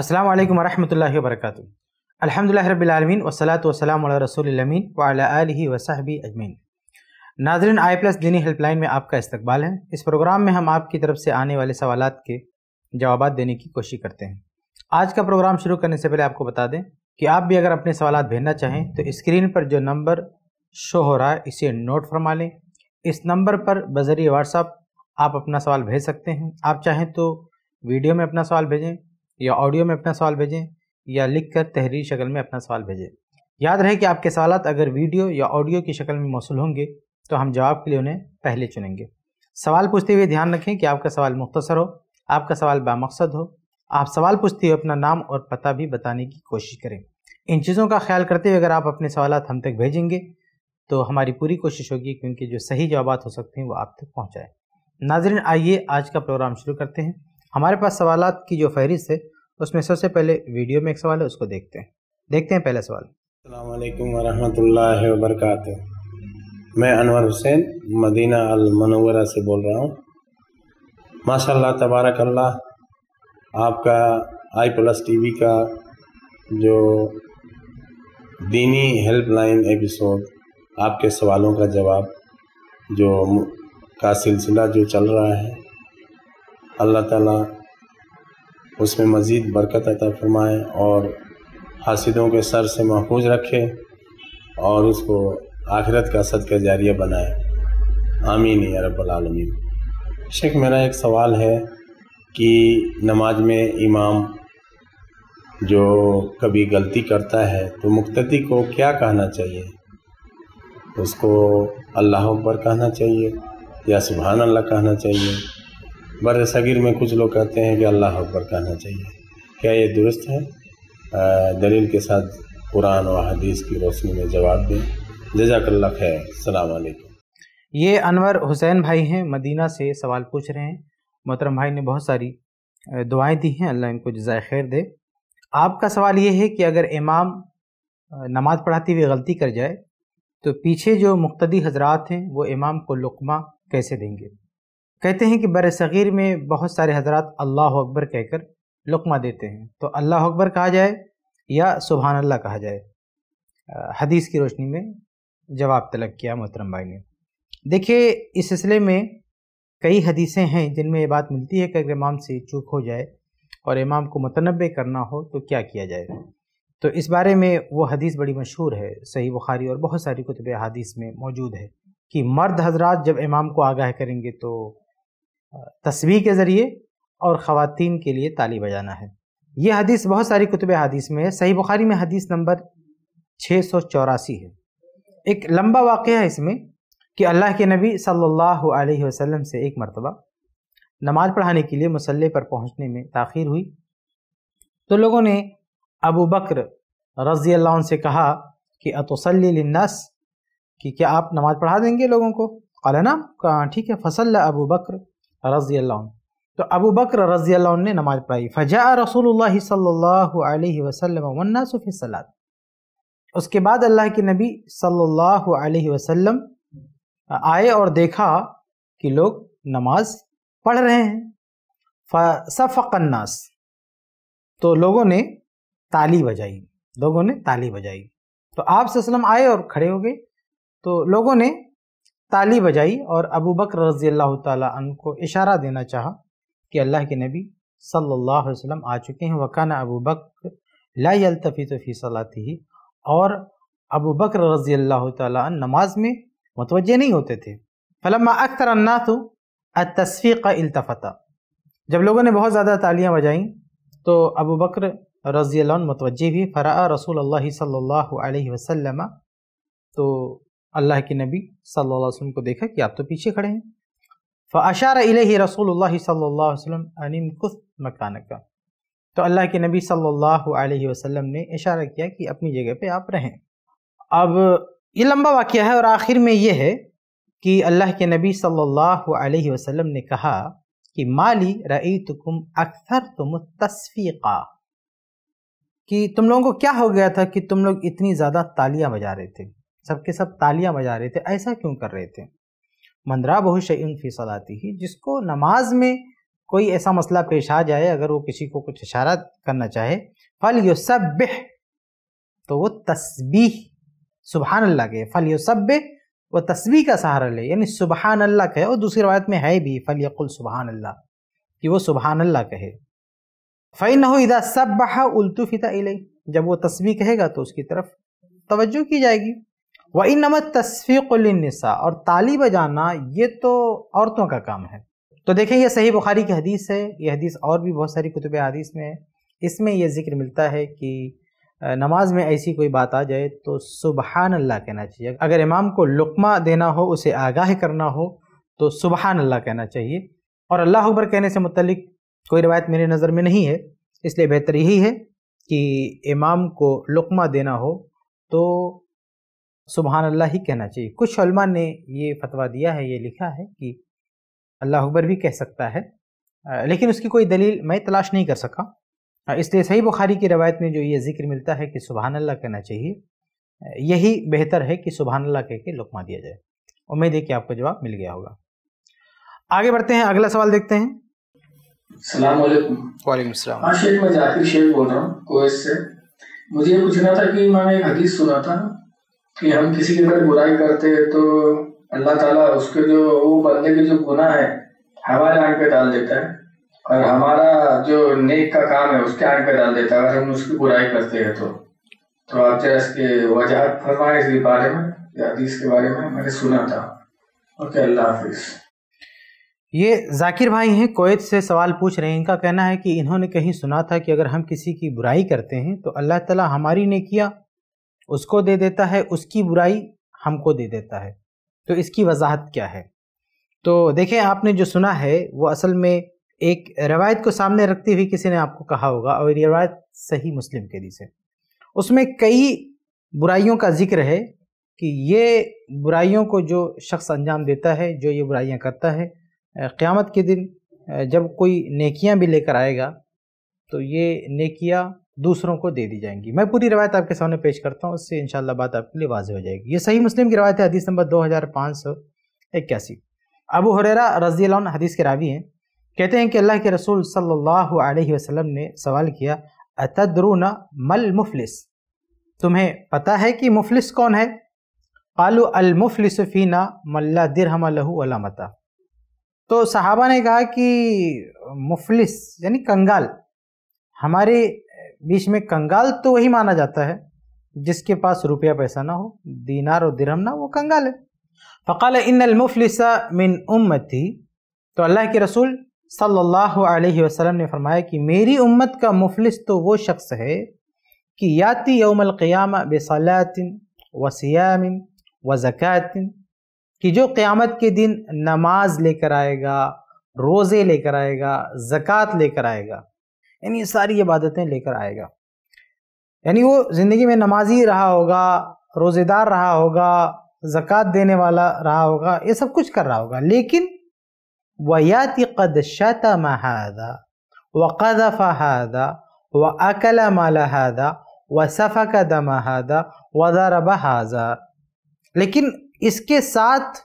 अस्सलाम वालेकुम वरहमतुल्लाहि वबरकatuh अल्हम्दुलिल्लाह रब्बिल आलमीन वसलातु वसलाम अला रसूल अमीन व अला आलिहि व सहबी अजमीन नाजरन आई प्लस दीनी हेल्पलाइन में आपका इस्तकबाल है इस प्रोग्राम में हम आपकी तरफ से आने वाले सवाल के जवाब देने की कोशिश करते हैं आज का प्रोग्राम शुरू करने से पहले आपको बता दें कि आप भी अगर अपने सवाल भेजना चाहें तो स्क्रीन पर जो नंबर शो हो रहा है इसे नोट फरमा लें इस नंबर पर बजरिए व्हाट्सअप आप अपना सवाल भेज सकते हैं आप चाहें तो वीडियो में अपना सवाल भेजें या ऑडियो में अपना सवाल भेजें या लिख कर तहरीर शक्ल में अपना सवाल भेजें याद रहे कि आपके सवाल अगर वीडियो या ऑडियो की शक्ल में मौसू होंगे तो हम जवाब के लिए उन्हें पहले चुनेंगे सवाल पूछते हुए ध्यान रखें कि आपका सवाल मुख्तसर हो आपका सवाल बामकसद हो आप सवाल पूछते हुए अपना नाम और पता भी बताने की कोशिश करें इन चीज़ों का ख्याल करते हुए अगर आप अपने सवाल हम तक भेजेंगे तो हमारी पूरी कोशिश होगी कि उनके जो सही जवाब हो सकते हैं वो आप तक पहुँचाएँ नाजरन आइए आज का प्रोग्राम शुरू करते हैं हमारे पास सवाल की जो फहरिस्त है उसमें सबसे पहले वीडियो में एक सवाल है उसको देखते हैं देखते हैं पहला सवाल अल्लाम वरहमल वरक मैं अनवर हुसैन मदीना अलमनवरा से बोल रहा हूँ माशाल्लाह तबारक अल्लाह आपका आई प्लस टीवी का जो दीनी हेल्पलाइन एपिसोड आपके सवालों का जवाब जो का सिलसिला जो चल रहा है अल्लाह ताला उसमें मज़ीद बरकत अता फरमाए और हासिदों के सर से महफूज रखे और उसको आखिरत का सद का जारिया बनाए आमीन या रबालमीन शेख मेरा एक सवाल है कि नमाज में इमाम जो कभी गलती करता है तो मुक्तदी को क्या कहना चाहिए उसको अल्लाह पर कहना चाहिए या सुबहान अल्लाह कहना चाहिए बर सगीर में कुछ लोग कहते हैं कि अल्लाह अकबर कहना चाहिए क्या ये दुरुस्त है दलील के साथ कुरान और हदीस की रोशनी में जवाब दें जजाकल्ला खैर अलैकुम ये अनवर हुसैन भाई हैं मदीना से सवाल पूछ रहे हैं मोहतरम भाई ने बहुत सारी दुआएं दी हैं अल्लाह इनको जजाय खैर दे आपका सवाल ये है कि अगर इमाम नमाज पढ़ाते हुए गलती कर जाए तो पीछे जो मुख्तदी हजरात हैं वो इमाम को लुकमा कैसे देंगे कहते हैं कि बर सग़ीर में बहुत सारे हजरत अल्लाह अकबर कहकर लुकमा देते हैं तो अल्लाह अकबर कहा जाए या सुबहान अल्लाह कहा जाए हदीस की रोशनी में जवाब तलब किया मोहतरम भाई ने देखिए इस सिलसिले में कई हदीसें हैं जिनमें ये बात मिलती है कि अगर इमाम से चूक हो जाए और इमाम को मतनबे करना हो तो क्या किया जाए तो इस बारे में वो हदीस बड़ी मशहूर है सही बुखारी और बहुत सारी कुतब हदीस में मौजूद है कि मर्द हजरात जब इमाम को आगाह करेंगे तो तस्वीर के ज़रिए और ख़वान के लिए ताली बजाना है ये हदीस बहुत सारी कुतब हदीस में है सही बुखारी में हदीस नंबर छः सौ चौरासी है एक लंबा वाक़ है इसमें कि अल्लाह के नबी सल्ला वसम से एक मरतबा नमाज पढ़ाने के लिए मसल्ले पर पहुँचने में तखिर हुई तो लोगों ने अबू बकर रज़ी अल्लाह से कहा कि अतोसल्लन्नास कि क्या आप नमाज पढ़ा देंगे लोगों को अलना नाम हाँ, ठीक है फसल अबू बकर रज़ी अल्लाह तो अबू बकर रज़ी अल्लाह ने नमाज़ पढ़ाई फ़जा रसूल सल्लल्लाहु उसके बाद अल्लाह के नबी सल्लल्लाहु अलैहि वसल्लम आए और देखा कि लोग नमाज पढ़ रहे हैं फ़क़न्नास तो लोगों ने ताली बजाई लोगों ने ताली बजाई तो आप आए और खड़े हो गए तो लोगों ने ताली बजाई और अबू बकर रजी अल्लाह तन को इशारा देना चाहा कि अल्लाह के नबी सल्लल्लाहु अलैहि वसल्लम आ चुके हैं वकाना अबू बकर लातफ़ी तो फ़ी सलाती ही और अबू बकर रजी अल्लाह तन नमाज में मतवजह नहीं होते थे फलम अख्तर अन्ना तो तस्फ़ीक़ अल्तफ़ा जब लोगों ने बहुत ज़्यादा तालियाँ बजाईं तो अबू बकर रजी अल्लाह मतवजह भी फ़रा रसूल सल्ला सल्लल्लाहु तो अल्लाह के नबी सल्लल्लाहु अलैहि वसल्लम को देखा कि आप तो पीछे खड़े हैं फ़ाशार इलेही रसूल सल्ला अनिम कुस मकानक का तो अल्लाह के नबी सल्लल्लाहु अलैहि वसल्लम ने इशारा किया कि अपनी जगह पे आप रहें अब ये लंबा वाक़ है और आखिर में ये है कि अल्लाह के नबी सल्लल्लाहु अलैहि वसल्लम ने कहा कि माली रई तुम अक्सर तुम तस्फ़ीक़ा कि तुम लोगों को क्या हो गया था कि तुम लोग इतनी ज़्यादा तालियां बजा रहे थे सबके सब, तालियां बजा रहे थे ऐसा क्यों कर रहे थे मंदरा बहुशयन फीसद आती ही जिसको नमाज में कोई ऐसा मसला पेश आ जाए अगर वो किसी को कुछ इशारा करना चाहे फल सब तो वो तस्बी सुबहान अल्लाह के फल सब वह तस्बी का सहारा ले यानी सुबहान अल्लाह कहे और दूसरी रवायत में है भी फल यकुल सुबहान अल्लाह कि वो सुबहान अल्लाह कहे फ़ैन हो इधा सब बहा उल्तुफ़ी जब वो तस्वी कहेगा तो उसकी तरफ तवज्जो की जाएगी व इन नमत तस्फ़ीक़ुलनसा और ताली बजाना ये तो औरतों का काम है तो देखें यह सही बुखारी की हदीस है यह हदीस और भी बहुत सारी कुतुब हदीस में है इसमें यह ज़िक्र मिलता है कि नमाज में ऐसी कोई बात आ जाए तो सुबहान अल्लाह कहना चाहिए अगर इमाम को लुकमा देना हो उसे आगाह करना हो तो सुबहान अल्लाह कहना चाहिए और अल्लाह अकबर कहने से मुतलिक कोई रवायत मेरी नज़र में नहीं है इसलिए बेहतर यही है कि इमाम को लुकमा देना हो तो सुबहान अल्लाह ही कहना चाहिए कुछ शलमा ने ये फतवा दिया है ये लिखा है कि अल्लाह अकबर भी कह सकता है लेकिन उसकी कोई दलील मैं तलाश नहीं कर सका इसलिए सही बुखारी की रवायत में जो ये जिक्र मिलता है कि सुबहान अल्लाह कहना चाहिए यही बेहतर है कि सुबहान अल्लाह कह के लुकमा दिया जाए उम्मीद है कि आपको जवाब मिल गया होगा आगे बढ़ते हैं अगला सवाल देखते हैं हाँ, शेख बोल रहा हूँ मुझे पूछना था कि मैंने एक हदीस सुना था कि हम किसी के अगर बुराई करते हैं तो अल्लाह ताला उसके जो वो बंदे के जो गुना है हमारे आंख पे डाल देता है और हमारा जो नेक का काम है उसके आंख पे डाल देता है अगर हम उसकी बुराई करते हैं तो तो आप जरा इसके वजाहत फरमाए इस बारे में या हदीस के बारे में मैंने सुना था ओके अल्लाह हाफिज़ ये जाकिर भाई हैं कोयत से सवाल पूछ रहे हैं इनका कहना है कि इन्होंने कहीं सुना था कि अगर हम किसी की बुराई करते हैं तो अल्लाह ताला हमारी नेकिया उसको दे देता है उसकी बुराई हमको दे देता है तो इसकी वजाहत क्या है तो देखें आपने जो सुना है वो असल में एक रवायत को सामने रखती हुई किसी ने आपको कहा होगा और ये रवायत सही मुस्लिम के लिए है उसमें कई बुराइयों का जिक्र है कि ये बुराइयों को जो शख्स अंजाम देता है जो ये बुराइयाँ करता है क़्यामत के दिन जब कोई नेकियां भी लेकर आएगा तो ये नेकिया दूसरों को दे दी जाएंगी मैं पूरी रवायत आपके सामने पेश करता हूँ उससे इंशाल्लाह बात आपके लिए वाज हो जाएगी ये सही मुस्लिम की रवायत है हदीस नंबर दो हज़ार पाँच सौ इक्यासी अबू हुरेरा रजी हदीस के रावी हैं कहते हैं कि अल्लाह के रसूल सल्लल्लाहु अलैहि वसल्लम ने सवाल किया अतद्रून मल मुफलिस तुम्हें पता है कि मुफलिस कौन है आलू अलमुफलिसफ़ीना मल्ला दिरहम लहू अलामता तो साहबा ने कहा कि मुफलिस यानी कंगाल हमारे बीच में कंगाल तो वही माना जाता है जिसके पास रुपया पैसा ना हो दीनार और दिरहम ना वो कंगाल है फ़काल इनमफलिसा मिन उम्मती तो अल्लाह के रसूल सल्लल्लाहु अलैहि वसल्लम ने फरमाया कि मेरी उम्मत का मुफलिस तो वो शख्स है कि याति यौमलक़ियाम बसलातिन वसियामिन व ज़क़ातिन कि जो क़्यामत के दिन नमाज लेकर आएगा रोज़े लेकर आएगा ज़क़़त लेकर आएगा यानी ये सारी इबादतें लेकर आएगा यानी वो ज़िंदगी में नमाजी रहा होगा रोज़ेदार रहा होगा ज़क़़त देने वाला रहा होगा ये सब कुछ कर रहा होगा लेकिन वयाति कद शतम हादा व कदफ़ हादा व अकल माल व सफ़क दम हादा व हाजा लेकिन इसके साथ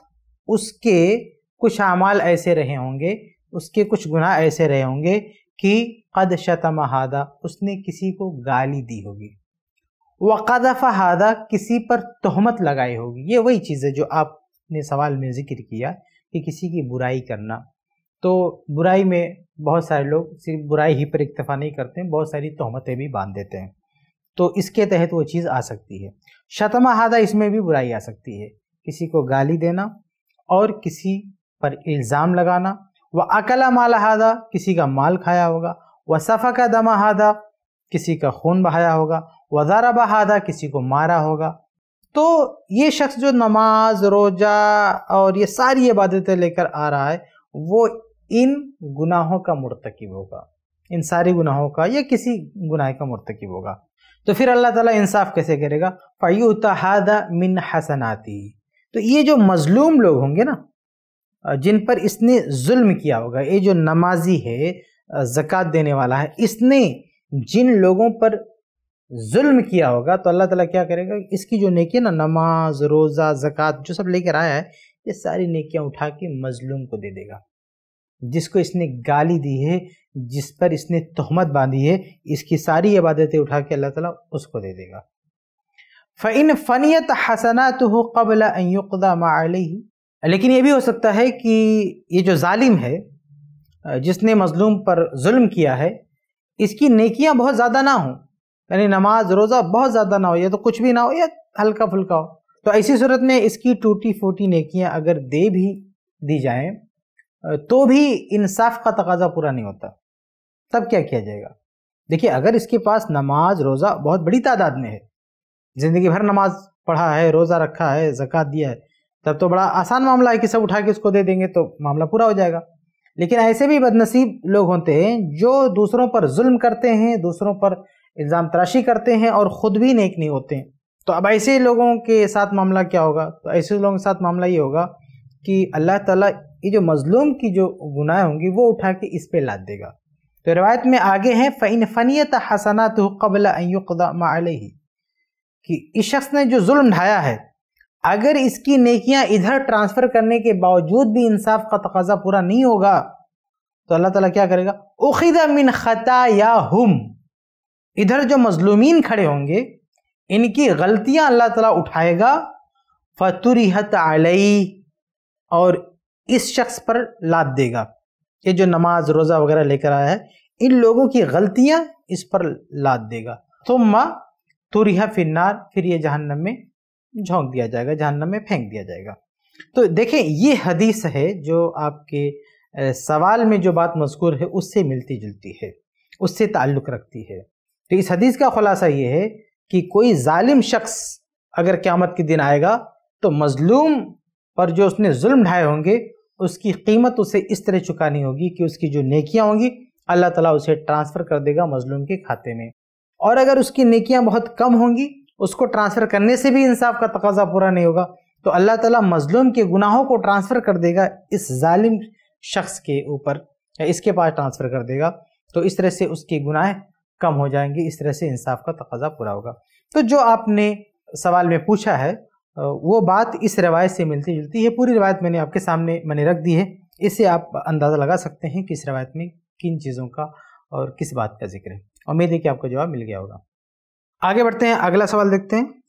उसके कुछ अमाल ऐसे रहे होंगे उसके कुछ गुनाह ऐसे रहे होंगे कि कद शतम हादा उसने किसी को गाली दी होगी वक़दफ़ा हादा किसी पर तहमत लगाई होगी ये वही चीज़ है जो आपने सवाल में ज़िक्र किया कि किसी की बुराई करना तो बुराई में बहुत सारे लोग सिर्फ बुराई ही पर इक्तफ़ा नहीं करते हैं बहुत सारी तहमतें भी बांध देते हैं तो इसके तहत वो चीज़ आ सकती है शतमा हादा इसमें भी बुराई आ सकती है किसी को गाली देना और किसी पर इल्ज़ाम लगाना व अकला माल हादा किसी का माल खाया होगा व सफ़ा का दमा हादा किसी का खून बहाया होगा वजारा बहादा किसी को मारा होगा तो ये शख्स जो नमाज रोज़ा और ये सारी इबादतें लेकर आ रहा है वो इन गुनाहों का मरतकब होगा इन सारी गुनाहों का या किसी गुनाह का मरतकब होगा तो फिर अल्लाह ताला इंसाफ कैसे करेगा हादा मिन हसनाती तो ये जो मज़लूम लोग होंगे ना जिन पर इसने जुल्म किया होगा ये जो नमाजी है ज़क़़त देने वाला है इसने जिन लोगों पर जुल्म किया होगा तो अल्लाह ताला क्या करेगा इसकी जो नेकियां ना नमाज रोज़ा ज़क़़त जो सब लेकर आया है ये सारी नेकियाँ उठा के मज़लूम को दे देगा जिसको इसने गाली दी है जिस पर इसने तहमत बांधी है इसकी सारी इबादतें उठा के अल्लाह ताला उसको दे देगा फ़ैन फ़नीत हसना तो हो कबला लेकिन ये भी हो सकता है कि ये जो जालिम है जिसने मज़लूम पर जुल्म किया है इसकी नेकियां बहुत ज़्यादा ना हों यानी नमाज रोज़ा बहुत ज़्यादा ना हो या तो कुछ भी ना हो या हल्का फुल्का हो तो ऐसी सूरत में इसकी टूटी फूटी नेकियां अगर दे भी दी जाएं तो भी इंसाफ का तकाजा पूरा नहीं होता तब क्या किया जाएगा देखिए अगर इसके पास नमाज रोज़ा बहुत बड़ी तादाद में है ज़िंदगी भर नमाज पढ़ा है रोज़ा रखा है ज़क़़त दिया है तब तो बड़ा आसान मामला है कि सब उठा के उसको दे देंगे तो मामला पूरा हो जाएगा लेकिन ऐसे भी बदनसीब लोग होते हैं जो दूसरों पर जुल्म करते हैं दूसरों पर इल्ज़ाम तराशी करते हैं और ख़ुद भी नेक नहीं होते हैं तो अब ऐसे लोगों के साथ मामला क्या होगा तो ऐसे लोगों के साथ मामला ये होगा कि अल्लाह ताला ये जो मज़लूम की जो गुनाह होंगी वो उठा के इस पर लाद देगा तो रिवायत में आगे हैं फ़ैन फ़नीत हसनात कबल अयुदा ही कि इस शख्स ने जो जुल्म ढाया है अगर इसकी नेकियां इधर ट्रांसफ़र करने के बावजूद भी इंसाफ का तकाजा पूरा नहीं होगा तो अल्लाह ताला क्या करेगा उखिदा मिन खता या हम इधर जो मजलूमीन खड़े होंगे इनकी गलतियां अल्लाह ताला उठाएगा फतुरहत अलई और इस शख्स पर लाद देगा ये जो नमाज रोज़ा वगैरह लेकर आया है इन लोगों की गलतियां इस पर लाद देगा तुम तुरह फिन्नार फिर ये जहन्नम में झोंक दिया जाएगा जहन्नम में फेंक दिया जाएगा तो देखें ये हदीस है जो आपके सवाल में जो बात मजकूर है उससे मिलती जुलती है उससे ताल्लुक़ रखती है तो इस हदीस का ख़ुलासा ये है कि कोई ालिम शख्स अगर क़्यामत के दिन आएगा तो मज़लूम पर जो उसने जुल्म ढाए होंगे उसकी कीमत उसे इस तरह चुकानी होगी कि उसकी जो नेकियां होंगी अल्लाह ताला उसे ट्रांसफ़र कर देगा मज़लूम के खाते में और अगर उसकी नेकियां बहुत कम होंगी उसको ट्रांसफ़र करने से भी इंसाफ का तकाजा पूरा नहीं होगा तो अल्लाह ताला मज़लूम के गुनाहों को ट्रांसफ़र कर देगा इस जालिम शख्स के ऊपर या इसके पास ट्रांसफ़र कर देगा तो इस तरह से उसके गुनाह कम हो जाएंगे इस तरह से इंसाफ का तकाजा पूरा होगा तो जो आपने सवाल में पूछा है वो बात इस रवायत से मिलती जुलती है पूरी रवायत मैंने आपके सामने मैंने रख दी है इससे आप अंदाज़ा लगा सकते हैं कि इस रवायत में किन चीज़ों का और किस बात का जिक्र है उम्मीद है कि आपको जवाब मिल गया होगा आगे बढ़ते हैं अगला सवाल देखते हैं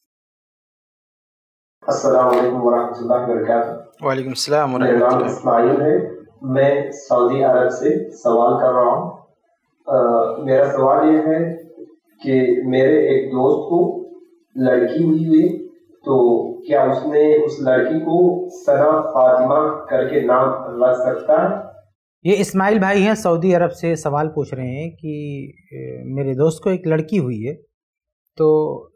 वालेकुम है मैं सऊदी अरब से सवाल कर रहा हूँ मेरा सवाल ये है कि मेरे एक दोस्त को लड़की हुई हुई तो क्या उसने उस लड़की को सना फातिमा करके नाम रख सकता है ये इस्माइल भाई हैं सऊदी अरब से सवाल पूछ रहे हैं कि मेरे दोस्त को एक लड़की हुई है तो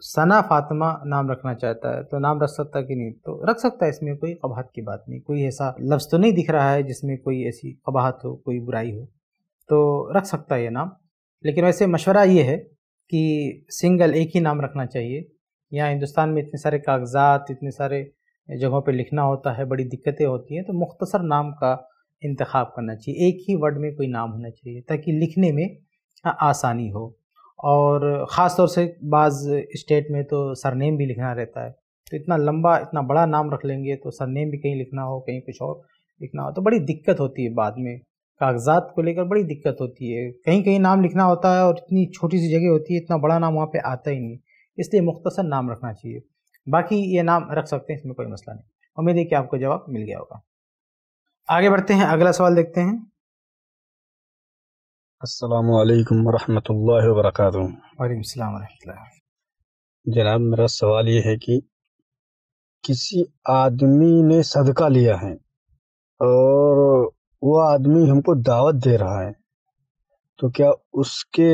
सना फातिमा नाम रखना चाहता है तो नाम रख सकता कि नहीं तो रख सकता है इसमें कोई कबाहत की बात नहीं कोई ऐसा लफ्ज़ तो नहीं दिख रहा है जिसमें कोई ऐसी कबाहत हो कोई बुराई हो तो रख सकता है ये नाम लेकिन वैसे मशवरा ये है कि सिंगल एक ही नाम रखना चाहिए यहाँ हिंदुस्तान में इतने सारे कागजात इतने सारे जगहों पर लिखना होता है बड़ी दिक्कतें होती हैं तो मुख्तसर नाम का इंतखब करना चाहिए एक ही वर्ड में कोई नाम होना चाहिए ताकि लिखने में आसानी हो और ख़ास तौर से बाज़ स्टेट में तो सरनेम भी लिखना रहता है तो इतना लंबा इतना बड़ा नाम रख लेंगे तो सरनेम भी कहीं लिखना हो कहीं कुछ और लिखना हो तो बड़ी दिक्कत होती है बाद में कागजात को लेकर बड़ी दिक्कत होती है कहीं कहीं नाम लिखना होता है और इतनी छोटी सी जगह होती है इतना बड़ा नाम वहाँ पर आता ही नहीं इसलिए मुख्तसर नाम रखना चाहिए बाकी ये नाम रख सकते हैं इसमें कोई मसला नहीं उम्मीद है कि आपको जवाब मिल गया होगा आगे बढ़ते हैं अगला सवाल देखते हैं अस्सलाम वालेकुम वरहमतुल्लाहि वबरकातुहू वालेकुम सलाम वरहमतुल्लाह जनाब मेरा सवाल ये है कि किसी आदमी ने सदका लिया है और वो आदमी हमको दावत दे रहा है तो क्या उसके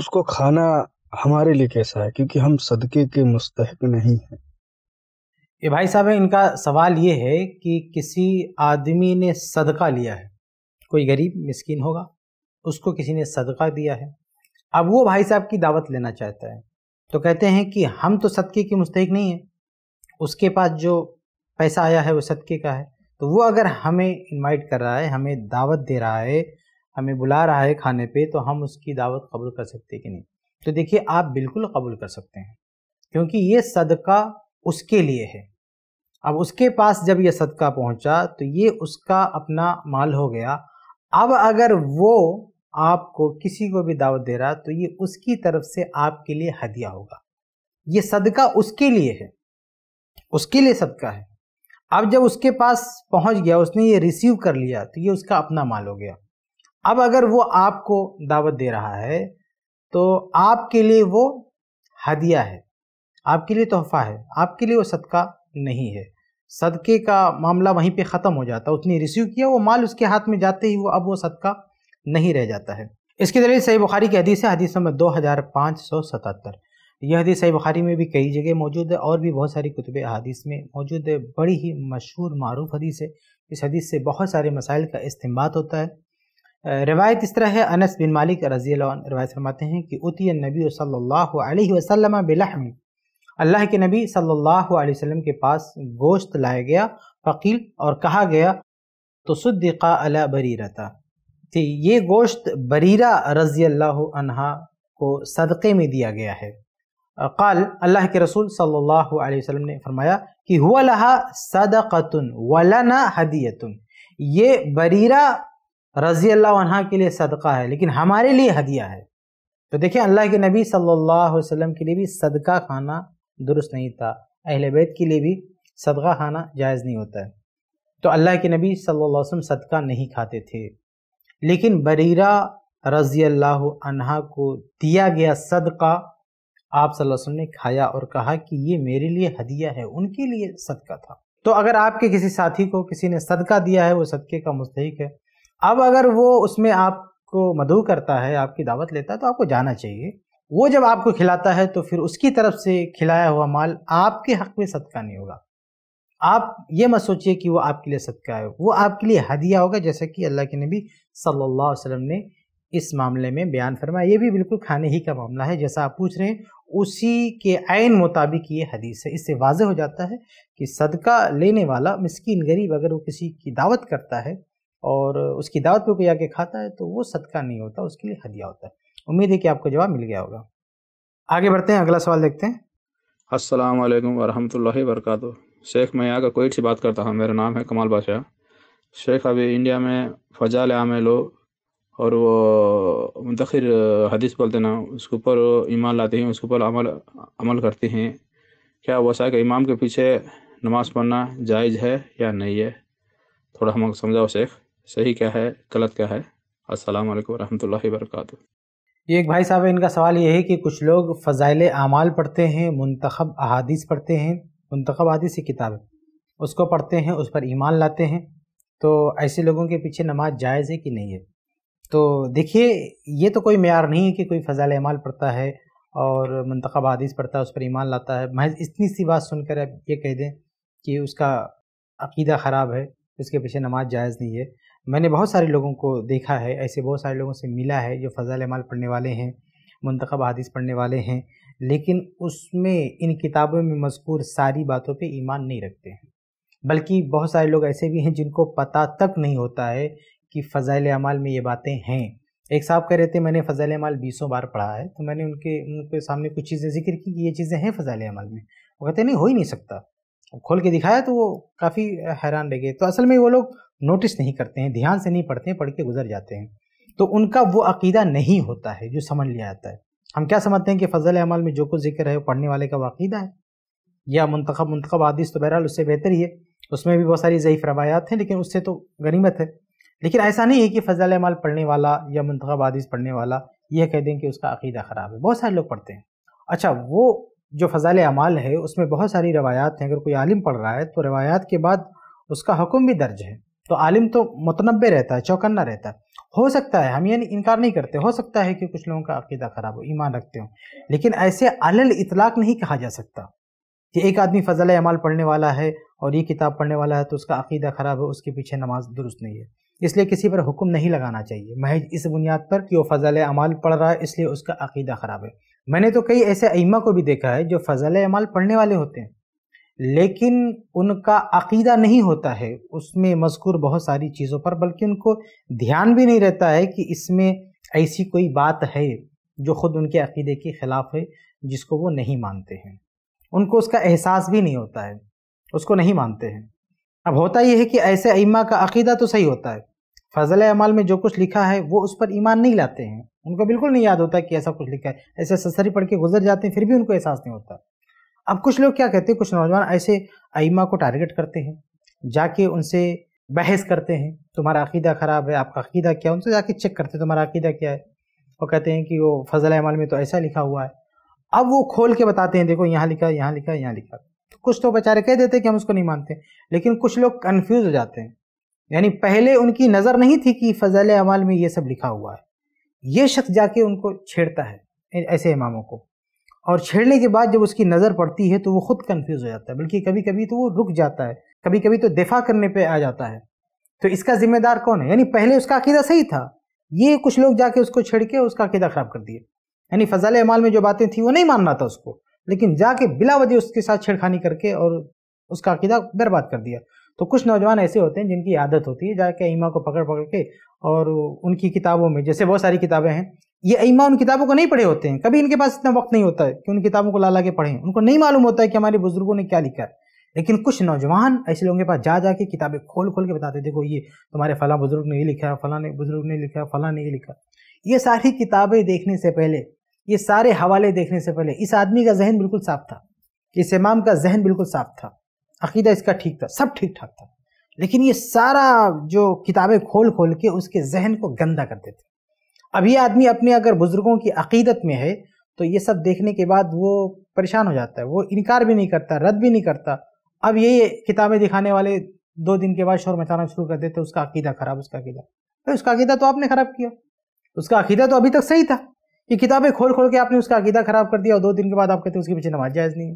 उसको खाना हमारे लिए कैसा है क्योंकि हम सदके के मुस्तहक नहीं हैं ये भाई साहब इनका सवाल ये है कि किसी आदमी ने सदका लिया है कोई गरीब मिस्किन होगा उसको किसी ने सदका दिया है अब वो भाई साहब की दावत लेना चाहता है तो कहते हैं कि हम तो सदक़े के मुस्तक नहीं है उसके पास जो पैसा आया है वो सदक़े का है तो वो अगर हमें इनवाइट कर रहा है हमें दावत दे रहा है हमें बुला रहा है खाने पे तो हम उसकी दावत कबूल कर सकते कि नहीं तो देखिए आप बिल्कुल कबूल कर सकते हैं क्योंकि ये सदका उसके लिए है अब उसके पास जब ये सदका पहुंचा तो ये उसका अपना माल हो गया अब अगर वो आपको किसी को भी दावत दे रहा तो ये उसकी तरफ से आपके लिए हदिया होगा ये सदका उसके लिए है उसके लिए सदका है अब जब उसके पास पहुंच गया उसने ये रिसीव कर लिया तो ये उसका अपना माल हो गया अब अगर वो आपको दावत दे रहा है तो आपके लिए वो हदिया है आपके लिए तोहफा है आपके लिए वो सदका नहीं है सदके का मामला वहीं पे ख़त्म हो जाता उसने रिसीव किया वो माल उसके हाथ में जाते ही वो अब वो सदका नहीं रह जाता है इसकी दलील सही बुखारी की हदीस है हदीस नंबर दो हज़ार पाँच सौ सतहत्तर यह हदीस सही बुखारी में भी कई जगह मौजूद है और भी बहुत सारी कुतब हदीस में मौजूद है बड़ी ही मशहूर मरूफ हदीस है इस हदीस से बहुत सारे मसाइल का इस्तेमाल होता है रवायत इस तरह है अनस बिन मालिक रजी रवायत फरमाते हैं कि उतिय नबी सल्ला वसलम बिलहम अल्लाह के नबी सल्लल्लाहु अलैहि वसल्लम के पास गोश्त लाया गया फ़कील और कहा गया तो सुद्दीका अला बरी रहता थी ये गोश्त बरीरा रज़ी अल्लाह को सदक़े में दिया गया है कल अल्लाह के रसूल सल्लल्लाहु अलैहि वसल्लम ने फरमाया कि हुआ लहा सदक़तुन वलना हदीयतुन ये बरीरा रज़ी अल्लाह के लिए सदका है लेकिन हमारे लिए हदिया है तो देखिए अल्लाह के नबी सल्लल्लाहु अलैहि वसल्लम के लिए भी सदका खाना दुरुस्त नहीं था अहल बैत के लिए भी सदका खाना जायज़ नहीं होता है तो अल्लाह के नबी सल्लल्लाहु अलैहि वसल्लम सदका नहीं खाते थे लेकिन बरीरा रजी अल्लाह अनहा को दिया गया सदका आप वसल्लम ने खाया और कहा कि ये मेरे लिए हदिया है उनके लिए सदका था तो अगर आपके किसी साथी को किसी ने सदका दिया है वो सदके का मुस्तक है अब अगर वो उसमें आपको मधु करता है आपकी दावत लेता है तो आपको जाना चाहिए वो जब आपको खिलाता है तो फिर उसकी तरफ से खिलाया हुआ माल आपके हक में सदका नहीं होगा आप ये मत सोचिए कि वो आपके लिए सदका है वो आपके लिए हदिया होगा जैसा कि अल्लाह के नबी सल्लल्लाहु अलैहि वसल्लम ने इस मामले में बयान फरमाया ये भी बिल्कुल खाने ही का मामला है जैसा आप पूछ रहे हैं उसी के आयन मुताबिक ये हदीस है इससे वाज हो जाता है कि सदका लेने वाला मिसकीन गरीब अगर वो किसी की दावत करता है और उसकी दावत पर कोई आके खाता है तो वो सदका नहीं होता उसके लिए हदिया होता है उम्मीद है कि आपको जवाब मिल गया होगा आगे बढ़ते हैं अगला सवाल देखते हैं असलकम वरहमल वर्का शेख मैं का कोई से बात करता हूँ मेरा नाम है कमाल बादशाह शेख अभी इंडिया में फजाल लो और वो मुंतखर हदीस बोलते ना उसके ऊपर ईमान लाते हैं उसके ऊपर अमल अमल करते हैं क्या वसा के इमाम के पीछे नमाज पढ़ना जायज़ है या नहीं है थोड़ा हम समझाओ शेख सही क्या है गलत क्या है अस्सलाम वालेकुम वरक ये एक भाई साहब इनका सवाल ये है कि कुछ लोग फ़ज़ाइल अमाल पढ़ते हैं मुंतखब अहादीस पढ़ते हैं मंतखबादी सी किताब है उसको पढ़ते हैं उस पर ईमान लाते हैं तो ऐसे लोगों के पीछे नमाज जायज़ है कि नहीं है तो देखिए ये तो कोई मैार नहीं है कि कोई फ़जाल अमाल पढ़ता है और मंतखब हदीस पढ़ता है उस पर ईमान लाता है महज इतनी सी बात सुनकर आप ये कह दें कि उसका अकीदा ख़राब है उसके पीछे नमाज जायज़ नहीं है मैंने बहुत सारे लोगों को देखा है ऐसे बहुत सारे लोगों से मिला है जो फ़जाल अमाल पढ़ने वाले हैं मंतखब हदीस पढ़ने वाले हैं लेकिन उसमें इन किताबों में मजकूर सारी बातों पे ईमान नहीं रखते हैं बल्कि बहुत सारे लोग ऐसे भी हैं जिनको पता तक नहीं होता है कि फ़ज़ाइल अमाल में ये बातें हैं एक साहब कह रहे थे मैंने फ़ज़ाइल अमाल बीसों बार पढ़ा है तो मैंने उनके उनके सामने कुछ चीज़ें जिक्र की कि ये चीज़ें हैं फ़ज़ाइल अमाल में वो कहते नहीं हो ही नहीं सकता खोल के दिखाया तो वो काफ़ी हैरान रह गए तो असल में वो लोग नोटिस नहीं करते हैं ध्यान से नहीं पढ़ते हैं पढ़ के गुजर जाते हैं तो उनका वो अकीदा नहीं होता है जो समझ लिया जाता है हम क्या समझते हैं कि फजल अमल में जो कुछ जिक्र है वो पढ़ने वाले का वाकदा है या मंतखब मंतखब आदि तो बहरहाल उससे बेहतर ही है उसमें भी बहुत सारी ज़यीफ़ रवायात हैं लेकिन उससे तो गनीमत है लेकिन ऐसा नहीं है कि फजल अमल पढ़ने वाला या मंतखब आदि पढ़ने वाला यह कह दें कि उसका अकीदा ख़राब है बहुत सारे लोग पढ़ते हैं अच्छा वो जो फजल अमाल है उसमें बहुत सारी रवायात हैं अगर कोई आलिम पढ़ रहा है तो रवायात के बाद उसका हुक्म भी दर्ज है तो आलिम तो मतनबे रहता है चौकन्ना रहता है हो सकता है हम ये इनकार नहीं करते हो सकता है कि कुछ लोगों का अकीदा ख़राब हो ईमान रखते हो लेकिन ऐसे अलल इतलाक नहीं कहा जा सकता कि एक आदमी फजल अमाल पढ़ने वाला है और ये किताब पढ़ने वाला है तो उसका अकीदा ख़राब है उसके पीछे नमाज दुरुस्त नहीं है इसलिए किसी पर हुक्म नहीं लगाना चाहिए महज इस बुनियाद पर कि वो फजल अमाल पढ़ रहा है इसलिए उसका अकीदा ख़राब है मैंने तो कई ऐसे अइमा को भी देखा है जो फजल अमाल पढ़ने वाले होते हैं लेकिन उनका अकीदा नहीं होता है उसमें मजकूर बहुत सारी चीज़ों पर बल्कि उनको ध्यान भी नहीं रहता है कि इसमें ऐसी कोई बात है जो ख़ुद उनके अकीदे के ख़िलाफ़ है जिसको वो नहीं मानते हैं उनको उसका एहसास भी नहीं होता है उसको नहीं मानते हैं अब होता यह है कि ऐसे अइमा का अकीदा तो सही होता है फजल अमाल में जो कुछ लिखा है वो उस पर ईमान नहीं लाते हैं उनको बिल्कुल नहीं याद होता कि ऐसा कुछ लिखा है ऐसे ससरी पढ़ के गुजर जाते हैं फिर भी उनको एहसास नहीं होता अब कुछ लोग क्या कहते हैं कुछ नौजवान ऐसे आईमा को टारगेट करते हैं जाके उनसे बहस करते हैं तुम्हारा अकीदा ख़राब है आपका अकीदा क्या उनसे जाके चेक करते हैं तुम्हारा अकीदा क्या है वो कहते हैं कि वो फजल अमल में तो ऐसा लिखा हुआ है अब वो खोल के बताते हैं देखो यहाँ लिखा यहाँ लिखा यहाँ लिखा तो कुछ तो बेचारे कह देते हैं कि हम उसको नहीं मानते लेकिन कुछ लोग कन्फ्यूज़ हो जाते हैं यानी पहले उनकी नज़र नहीं थी कि फजल अमल में ये सब लिखा हुआ है ये शख्स जाके उनको छेड़ता है ऐसे इमामों को और छेड़ने के बाद जब उसकी नज़र पड़ती है तो वो खुद कन्फ्यूज हो जाता है बल्कि कभी कभी तो वो रुक जाता है कभी कभी तो दिफा करने पे आ जाता है तो इसका जिम्मेदार कौन है यानी पहले उसका अकीदा सही था ये कुछ लोग जाके उसको छेड़ के उसका अकीदा ख़राब कर दिए यानी फ़जाल अमाल में जो बातें थी वो नहीं मानना था उसको लेकिन जाके बिला वजह उसके साथ छेड़खानी करके और उसका अकीदा बर्बाद कर दिया तो कुछ नौजवान ऐसे होते हैं जिनकी आदत होती है जाके ईमा को पकड़ पकड़ के और उनकी किताबों में जैसे बहुत सारी किताबें हैं ये अमा उन किताबों को नहीं पढ़े होते हैं कभी इनके पास इतना वक्त नहीं होता है कि उन किताबों को ला ला के पढ़ें उनको नहीं मालूम होता है कि हमारे बुजुर्गों ने क्या लिखा है लेकिन कुछ नौजवान ऐसे लोगों के पास जा जाके किताबें खोल खोल के बताते देखो ये तुम्हारे फला बुजुर्ग ने ये लिखा फला ने बुजुर्ग ने लिखा फला ने ये लिखा ये सारी किताबें देखने से पहले ये सारे हवाले देखने से पहले इस आदमी का जहन बिल्कुल साफ था इस इमाम का जहन बिल्कुल साफ था अकीदा इसका ठीक था सब ठीक ठाक था लेकिन ये सारा जो किताबें खोल खोल के उसके जहन को गंदा कर देते अब ये आदमी अपने अगर बुज़ुर्गों की अकीदत में है तो ये सब देखने के बाद वो परेशान हो जाता है वो इनकार भी नहीं करता रद्द भी नहीं करता अब ये किताबें दिखाने वाले दो दिन के बाद शोर मचाना शुरू कर देते उसका अकीदा ख़राब उसका अकीदा भाई उसका अकीदा तो आपने ख़राब किया उसका अकीदा तो अभी तक सही था कि किताबें खोल खोल के आपने उसका अकीदा ख़राब कर दिया और दो दिन के बाद आप कहते हैं उसके पीछे नमाज जायज़ नहीं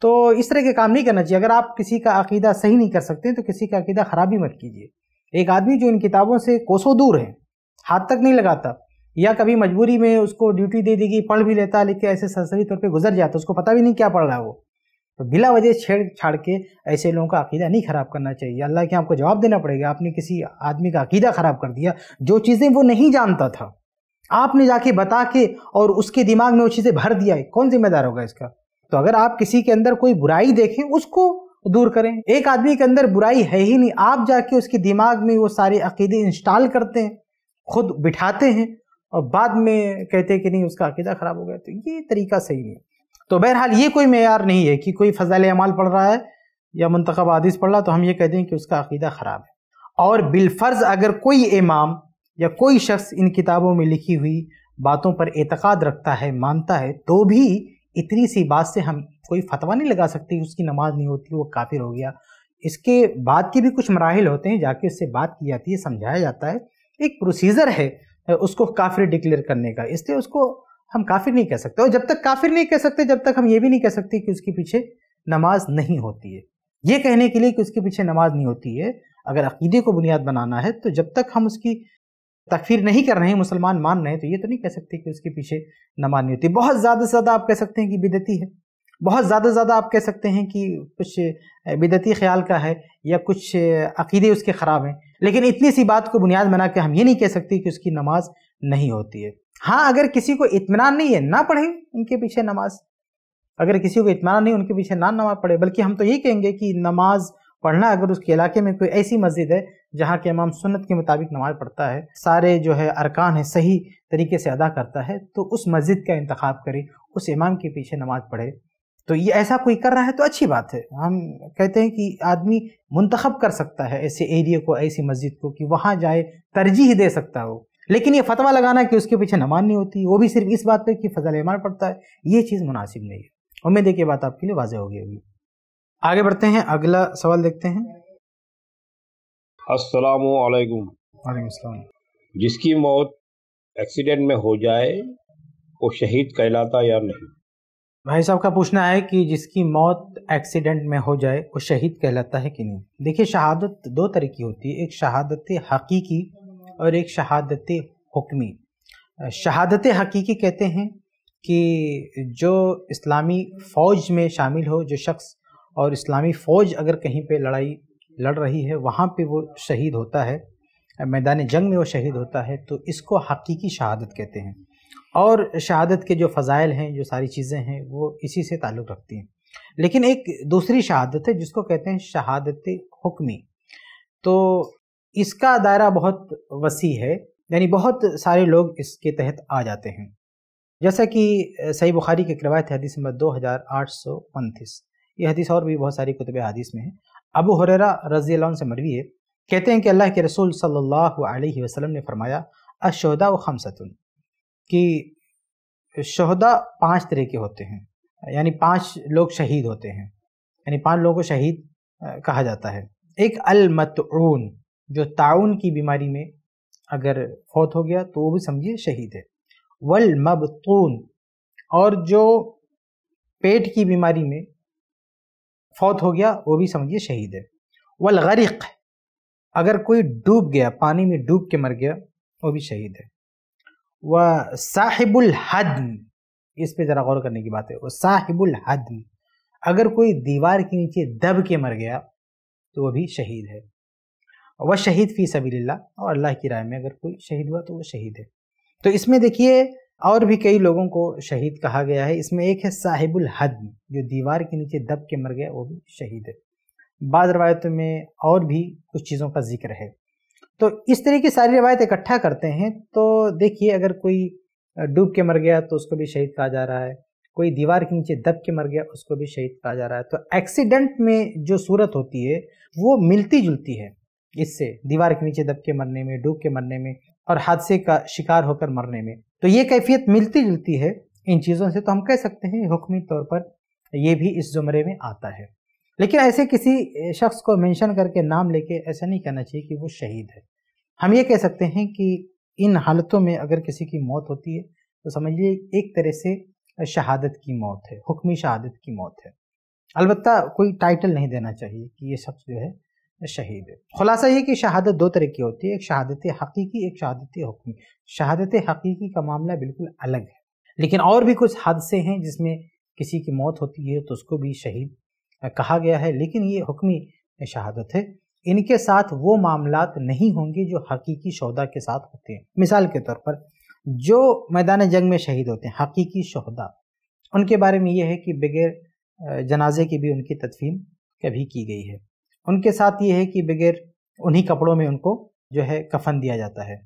तो इस तरह के काम नहीं करना चाहिए अगर आप किसी का अकीदा सही नहीं कर सकते तो किसी का अकीदा ख़राब ही मत कीजिए एक आदमी जो इन किताबों से कोसों दूर है हाथ तक नहीं लगाता या कभी मजबूरी में उसको ड्यूटी दे देगी पढ़ भी लेता लेकिन ऐसे सरसरी तौर पर गुजर जाता उसको पता भी नहीं क्या पढ़ रहा है वो तो बिला वजह छेड़ छाड़ के ऐसे लोगों का अकीदा नहीं ख़राब करना चाहिए अल्लाह के आपको जवाब देना पड़ेगा आपने किसी आदमी का अकीदा ख़राब कर दिया जो चीज़ें वो नहीं जानता था आपने जाके बता के और उसके दिमाग में वो चीज़ें भर दिया है कौन जिम्मेदार होगा इसका तो अगर आप किसी के अंदर कोई बुराई देखें उसको दूर करें एक आदमी के अंदर बुराई है ही नहीं आप जाके उसके दिमाग में वो सारे अकीदे इंस्टॉल करते हैं खुद बिठाते हैं और बाद में कहते हैं कि नहीं उसका अकीदा ख़राब हो गया तो ये तरीका सही नहीं है तो बहरहाल ये कोई मैार नहीं है कि कोई फ़जाल अमाल पढ़ रहा है या मंतखब आदिश पढ़ रहा है तो हम ये कहते हैं कि उसका अकीदा ख़राब है और बिलफ़र्ज़ अगर कोई इमाम या कोई शख्स इन किताबों में लिखी हुई बातों पर एतक़ाद रखता है मानता है तो भी इतनी सी बात से हम कोई फतवा नहीं लगा सकते उसकी नमाज नहीं होती वो काफिर हो गया इसके बाद के भी कुछ मराहल होते हैं जाके उससे बात की जाती है समझाया जाता है एक प्रोसीजर है उसको काफिर डिक्लेयर करने का इसलिए उसको हम काफिर नहीं कह सकते और जब तक काफिर नहीं कह सकते जब तक हम ये भी नहीं कह सकते कि उसके पीछे नमाज नहीं होती है ये कहने के लिए कि उसके पीछे नमाज नहीं होती है अगर अकीदे को बुनियाद बनाना है तो जब तक हम उसकी तकफीर नहीं कर रहे हैं मुसलमान मान रहे हैं तो ये तो नहीं कह सकते कि उसके पीछे नमाज नहीं होती बहुत ज़्यादा से ज़्यादा आप कह सकते हैं कि बिदती है बहुत ज़्यादा से ज़्यादा आप कह सकते हैं कि कुछ बिदती ख्याल का है या कुछ अकीदे उसके ख़राब हैं लेकिन इतनी सी बात को बुनियाद बना के हम ये नहीं कह सकते कि उसकी नमाज नहीं होती है हाँ अगर किसी को इतमान नहीं है ना पढ़े उनके पीछे नमाज अगर किसी को इतमान नहीं उनके पीछे ना नमाज पढ़े बल्कि हम तो यही कहेंगे कि नमाज पढ़ना अगर उसके इलाके में कोई ऐसी मस्जिद है जहाँ के इमाम सुन्नत के मुताबिक नमाज पढ़ता है सारे जो है अरकान है सही तरीके से अदा करता है तो उस मस्जिद का इंतखब करे उस इमाम के पीछे नमाज पढ़े तो ये ऐसा कोई कर रहा है तो अच्छी बात है हम कहते हैं कि आदमी मुंतखब कर सकता है ऐसे एरिए को ऐसी मस्जिद को कि वहाँ जाए तरजीह दे सकता हो लेकिन ये फतवा लगाना कि उसके पीछे नमाज नहीं होती वो भी सिर्फ इस बात पर कि फजल ईमान पड़ता है ये चीज़ मुनासिब नहीं है उम्मीद है कि बात आपके लिए वाजह होगी होगी आगे बढ़ते हैं अगला सवाल देखते हैं असलकुम जिसकी मौत एक्सीडेंट में हो जाए वो शहीद कहलाता या नहीं भाई साहब का पूछना है कि जिसकी मौत एक्सीडेंट में हो जाए वो शहीद कहलाता है कि नहीं देखिए शहादत दो तरह की होती है एक शहादत हकीकी और एक शहादत हुक्मी शहादत हकीकी कहते हैं कि जो इस्लामी फ़ौज में शामिल हो जो शख्स और इस्लामी फ़ौज अगर कहीं पे लड़ाई लड़ रही है वहाँ पे वो शहीद होता है मैदान जंग में वो शहीद होता है तो इसको हकीकी शहादत कहते हैं और शहादत के जो फ़ज़ाइल हैं जो सारी चीज़ें हैं वो इसी से ताल्लुक़ रखती हैं लेकिन एक दूसरी शहादत है जिसको कहते हैं शहादत हुक्मी तो इसका दायरा बहुत वसी है यानी बहुत सारे लोग इसके तहत आ जाते हैं जैसा कि सही बुखारी की रवायत हदीस नंबर दो हज़ार आठ सौ उनतीस ये हदीस और भी बहुत सारी कुतब हदीस में है अबू हुरेरा रजी से मरवी है कहते हैं कि अल्लाह के रसूल सल्लल्लाहु अलैहि वसल्लम ने फरमाया अशहदा व खमसतुन कि शहदा पांच तरह के होते हैं यानी पांच लोग शहीद होते हैं यानी पांच लोगों को शहीद कहा जाता है एक अलमतून जो ताउन की बीमारी में अगर फौत हो गया तो वो भी समझिए शहीद है वल मबतून और जो पेट की बीमारी में फौत हो गया वो भी समझिए शहीद है वल गरीक अगर कोई डूब गया पानी में डूब के मर गया वो भी शहीद है व साहिबुल हदम इस पे ज़रा गौर करने की बात है वह साहिबुल हदम अगर कोई दीवार के नीचे दब के मर गया तो वह भी शहीद है वह शहीद फ़ी सभी और अल्लाह की राय में अगर कोई शहीद हुआ तो वह शहीद है तो इसमें देखिए और भी कई लोगों को शहीद कहा गया है इसमें एक है साहिबुल हदम जो दीवार के नीचे दब के मर गया वो भी शहीद है बाद रवायतों में और भी कुछ चीज़ों का जिक्र है तो इस तरह की सारी रवायत इकट्ठा करते हैं तो देखिए अगर कोई डूब के मर गया तो उसको भी शहीद कहा जा रहा है कोई दीवार के नीचे दब के मर गया उसको भी शहीद कहा जा रहा है तो एक्सीडेंट में जो सूरत होती है वो मिलती जुलती है इससे दीवार के नीचे दब के मरने में डूब के मरने में और हादसे का शिकार होकर मरने में तो ये कैफियत मिलती जुलती है इन चीज़ों से तो हम कह सकते हैं हुक्मी तौर पर ये भी इस ज़ुमरे में आता है लेकिन ऐसे किसी शख्स को मेंशन करके नाम लेके ऐसा नहीं कहना चाहिए कि वो शहीद है हम ये कह सकते हैं कि इन हालतों में अगर किसी की मौत होती है तो समझिए एक तरह से शहादत की मौत है हुक्मी शहादत की मौत है अलबत् कोई टाइटल नहीं देना चाहिए कि ये शख्स जो है शहीद है खुलासा ये कि शहादत दो तरह की होती है एक शहादत हकीकी एक शहादत हुक्मी शहादत हकीकी का मामला बिल्कुल अलग है लेकिन और भी कुछ हादसे हैं जिसमें किसी की मौत होती है तो उसको भी शहीद कहा गया है लेकिन ये हुक्मी शहादत है इनके साथ वो मामला नहीं होंगे जो हकीकी शहदा के साथ होते हैं मिसाल के तौर पर जो मैदान जंग में शहीद होते हैं हकीकी शहदा उनके बारे में ये है कि बगैर जनाजे की भी उनकी तदफीन कभी की गई है उनके साथ ये है कि बगैर उन्हीं कपड़ों में उनको जो है कफन दिया जाता है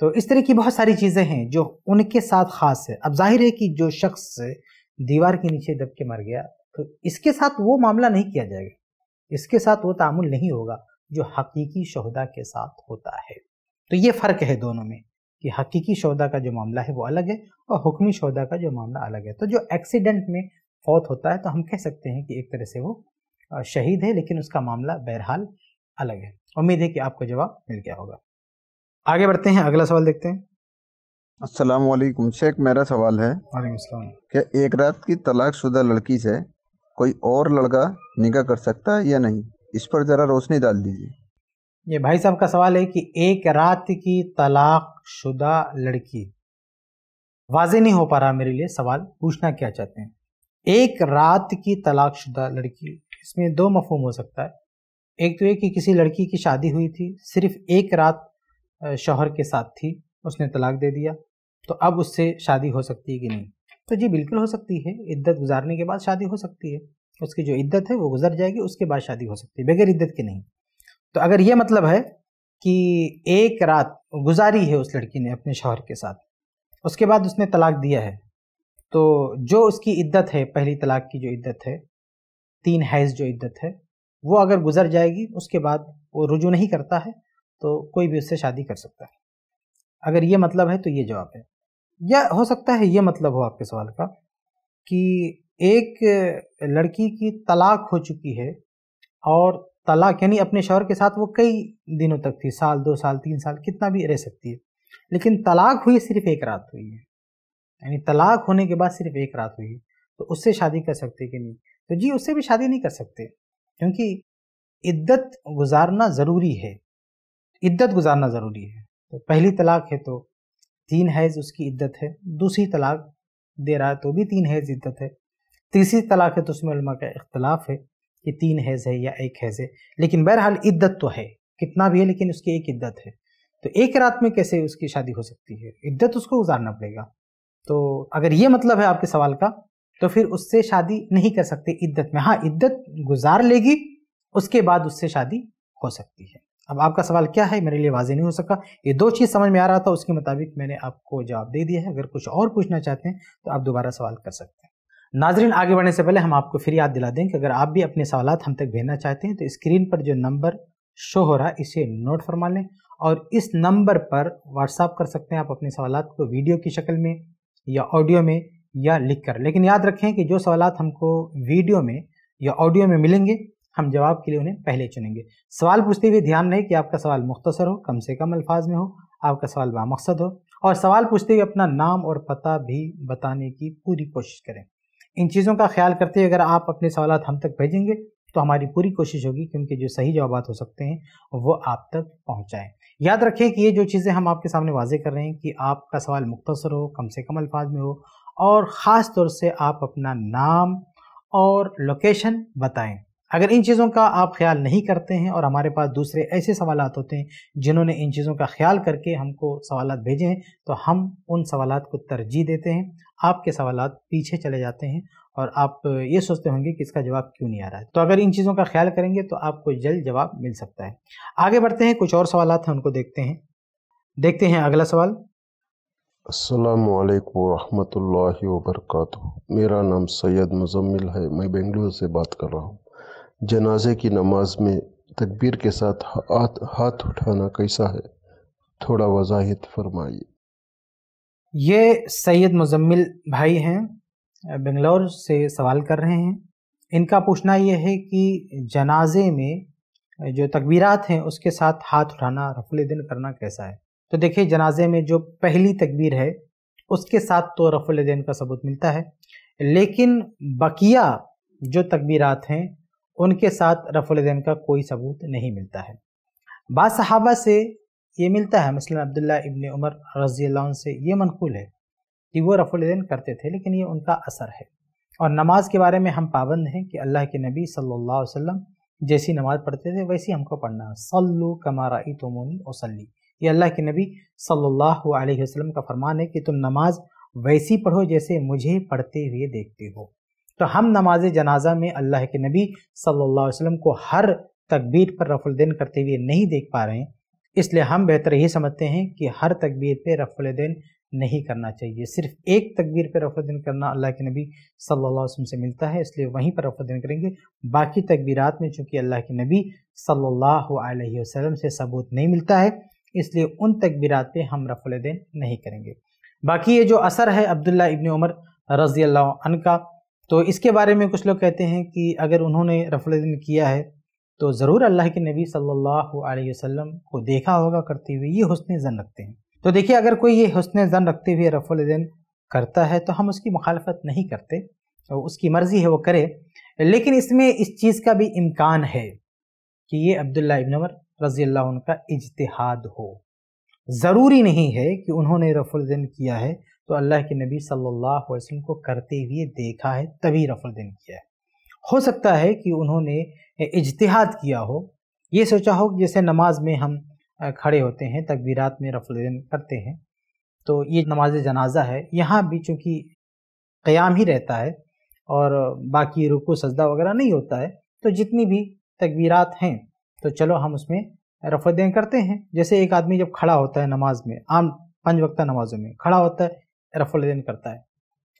तो इस तरह की बहुत सारी चीज़ें हैं जो उनके साथ ख़ास है अब जाहिर है कि जो शख्स दीवार के नीचे दब के मर गया तो इसके साथ वो मामला नहीं किया जाएगा इसके साथ वो तामुल नहीं होगा जो हकीकी शहदा के साथ होता है तो ये फ़र्क है दोनों में कि हकीकी शहदा का जो मामला है वो अलग है और हुक्मी शहदा का जो मामला अलग है तो जो एक्सीडेंट में फौत होता है तो हम कह सकते हैं कि एक तरह से वो शहीद है लेकिन उसका मामला बहरहाल अलग है उम्मीद है कि आपको जवाब मिल गया होगा आगे बढ़ते हैं अगला सवाल देखते हैं असलम शेख मेरा सवाल है क्या एक रात की तलाक शुदा लड़की से कोई और लड़का निगाह कर सकता है या नहीं इस पर ज़रा रोशनी डाल दीजिए ये भाई साहब का सवाल है कि एक रात की तलाक शुदा लड़की वाजे नहीं हो पा रहा मेरे लिए सवाल पूछना क्या चाहते हैं एक रात की तलाक शुदा लड़की इसमें दो मफहम हो सकता है एक तो ये कि किसी लड़की की शादी हुई थी सिर्फ एक रात शोहर के साथ थी उसने तलाक दे दिया तो अब उससे शादी हो सकती है कि नहीं तो जी बिल्कुल हो सकती है इद्दत गुजारने के बाद शादी हो सकती है उसकी जो इद्दत है वो गुजर जाएगी उसके बाद शादी हो सकती है बगैर इद्दत के नहीं तो अगर ये मतलब है कि एक रात गुजारी है उस लड़की ने अपने शौहर के साथ उसके बाद उसने तलाक दिया है तो जो उसकी इद्दत है पहली तलाक की जो इद्दत है तीन हैज़ जो इद्दत है वो अगर गुजर जाएगी उसके बाद वो रुजू नहीं करता है तो कोई भी उससे शादी कर सकता है अगर ये मतलब है तो ये जवाब है या हो सकता है ये मतलब हो आपके सवाल का कि एक लड़की की तलाक हो चुकी है और तलाक यानी अपने शौहर के साथ वो कई दिनों तक थी साल दो साल तीन साल कितना भी रह सकती है लेकिन तलाक हुई सिर्फ एक रात हुई है यानी तलाक होने के बाद सिर्फ एक रात हुई है तो उससे शादी कर सकते कि नहीं तो जी उससे भी शादी नहीं कर सकते क्योंकि इद्दत गुजारना ज़रूरी है इद्दत गुजारना ज़रूरी है तो पहली तलाक है तो तीन हैज़ उसकी इद्दत है दूसरी तलाक दे रहा है तो भी तीन हैज़ इद्दत है तीसरी तलाक है तो उसमें का इख्तलाफ है कि तीन हैज़ है या एक हैज़ है लेकिन बहरहाल इद्दत तो है कितना भी है लेकिन उसकी एक इद्दत है तो एक रात में कैसे उसकी शादी हो सकती है इद्दत उसको गुजारना पड़ेगा तो अगर ये मतलब है आपके सवाल का तो फिर उससे शादी नहीं कर सकते इद्दत में हाँ इद्दत गुजार लेगी उसके बाद उससे शादी हो सकती है अब आपका सवाल क्या है मेरे लिए वाजे नहीं हो सका ये दो चीज़ समझ में आ रहा था उसके मुताबिक मैंने आपको जवाब दे दिया है अगर कुछ और पूछना चाहते हैं तो आप दोबारा सवाल कर सकते हैं नाजरीन आगे बढ़ने से पहले हम आपको फिर याद दिला दें कि अगर आप भी अपने सवाल हम तक भेजना चाहते हैं तो स्क्रीन पर जो नंबर शो हो रहा है इसे नोट फरमा लें और इस नंबर पर व्हाट्सअप कर सकते हैं आप अपने सवाल को वीडियो की शक्ल में या ऑडियो में या लिख कर लेकिन याद रखें कि जो सवाल हमको वीडियो में या ऑडियो में मिलेंगे हम जवाब के लिए उन्हें पहले चुनेंगे सवाल पूछते हुए ध्यान रहे कि आपका सवाल मुख्तसर हो कम से कम अल्फाज में हो आपका सवाल बामकसद हो और सवाल पूछते हुए अपना नाम और पता भी बताने की पूरी कोशिश करें इन चीज़ों का ख्याल करते हुए अगर आप अपने सवाल हम तक भेजेंगे तो हमारी पूरी कोशिश होगी कि उनके जो सही जवाब हो सकते हैं वो आप तक पहुँचाएँ याद रखें कि ये जो चीज़ें हम आपके सामने वाजे कर रहे हैं कि आपका सवाल मुख्तसर हो कम से कम अल्फाज में हो और ख़ास तौर से आप अपना नाम और लोकेशन बताएं अगर इन चीज़ों का आप ख्याल नहीं करते हैं और हमारे पास दूसरे ऐसे सवाल होते हैं जिन्होंने इन चीज़ों का ख्याल करके हमको सवाल भेजे हैं तो हम उन सवाल को तरजीह देते हैं आपके सवाल पीछे चले जाते हैं और आप ये सोचते होंगे कि इसका जवाब क्यों नहीं आ रहा है तो अगर इन चीज़ों का ख्याल करेंगे तो आपको जल्द जवाब मिल सकता है आगे बढ़ते हैं कुछ और सवाल हैं उनको देखते हैं देखते हैं अगला सवाल असलकम वरहमत लाबरक मेरा नाम सैयद मुजम्मिल है मैं बेंगलुरु से बात कर रहा हूँ जनाजे की नमाज में तकबीर के साथ हाथ हाथ उठाना कैसा है थोड़ा वजाहत फरमाइए ये सैयद मुजम्मिल भाई हैं बेंगलोर से सवाल कर रहे हैं इनका पूछना यह है कि जनाजे में जो तकबीरात हैं उसके साथ हाथ उठाना रफुल दिन करना कैसा है तो देखिए जनाजे में जो पहली तकबीर है उसके साथ तो रफुल दिन का सबूत मिलता है लेकिन बकिया जो तकबीरात हैं उनके साथ रफ़ुलदैन का कोई सबूत नहीं मिलता है बाद सहाबा से ये मिलता है मसलन अब्दुल्ला इबन उमर रजी से ये मनकूल है कि वो रफ़ुलदैन करते थे लेकिन ये उनका असर है और नमाज के बारे में हम पाबंद हैं कि अल्लाह के नबी सल्लल्लाहु अलैहि वसल्लम जैसी नमाज पढ़ते थे वैसी हमको पढ़ना है सल्लु कमारा तोमोनी वसली ये अल्लाह के नबी सल्लल्लाहु अलैहि वसल्लम का फरमान है कि तुम नमाज वैसी पढ़ो जैसे मुझे पढ़ते हुए देखते हो तो हम नमाज जनाजा में अल्लाह के नबी सल्लल्लाहु अलैहि वसल्लम को हर तकबीर पर रफुलदैन करते हुए नहीं देख पा रहे हैं इसलिए हम बेहतर यही समझते हैं कि हर तकबीर रफुल रफुलदैन नहीं करना चाहिए सिर्फ एक तकबीर पर रफुलदैन करना अल्लाह के नबी सल्लल्लाहु अलैहि वसल्लम से मिलता है इसलिए वहीं पर रफुलदैन करेंगे बाकी तकबीरात में चूँकि अल्लाह के नबी सल्लल्लाहु अलैहि वसल्लम से सबूत नहीं मिलता है इसलिए उन तकबीरात पर हम रफुलदेन नहीं करेंगे बाकी ये जो असर है अब्दुल्ला इबन उमर रज़ी अल्लाह का तो इसके बारे में कुछ लोग कहते हैं कि अगर उन्होंने रफलदिन किया है तो ज़रूर अल्लाह के नबी सल्लल्लाहु अलैहि वसल्लम को देखा होगा करते हुए ये हसन ज़न रखते हैं तो देखिए अगर कोई ये हसन ज़न रखते हुए रफलदिन करता है तो हम उसकी मुखालफत नहीं करते तो उसकी मर्ज़ी है वो करे लेकिन इसमें इस चीज़ का भी इम्कान है कि ये अब्दुल्ला इबनवर रज़ी अल्लाह उनका इजतहाद हो ज़रूरी नहीं है कि उन्होंने रफुलजन किया है तो अल्लाह के नबी सल्लल्लाहु अलैहि वसल्लम को करते हुए देखा है तभी रफल दिन किया है हो सकता है कि उन्होंने इजतहाद किया हो ये सोचा हो कि जैसे नमाज में हम खड़े होते हैं तकबीरात में रफल दिन करते हैं तो ये नमाज जनाजा है यहाँ भी चूँकि क़याम ही रहता है और बाकी रुको सजदा वगैरह नहीं होता है तो जितनी भी तकबीरात हैं तो चलो हम उसमें दिन करते हैं जैसे एक आदमी जब खड़ा होता है नमाज में आम पंच वक्ता नमाजों में खड़ा होता है रफल करता है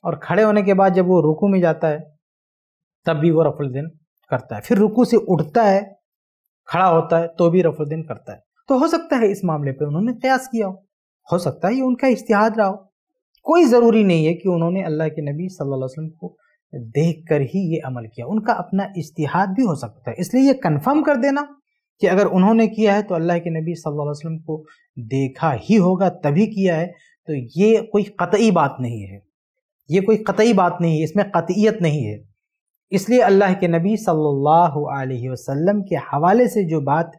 और खड़े होने के बाद जब वो रुकू में जाता है तब भी वो रफल करता है फिर रुकू से उठता है खड़ा होता है तो भी रफल करता है तो हो सकता है इस मामले पर उन्होंने कयास किया हो हो सकता है ये उनका इश्तिहाद रहा हो कोई ज़रूरी नहीं है कि उन्होंने अल्लाह के नबी सल्लल्लाहु अलैहि वसल्लम को देख कर ही ये अमल किया उनका अपना इश्तिहाद भी हो सकता है इसलिए ये कन्फर्म कर देना कि अगर उन्होंने किया है तो अल्लाह के नबी सल्लल्लाहु अलैहि वसल्लम को देखा ही होगा तभी किया है तो ये कोई कतई बात नहीं है ये कोई कतई बात नहीं है इसमें कतियत नहीं है इसलिए अल्लाह के नबी सल्लल्लाहु अलैहि वसल्लम के हवाले से जो बात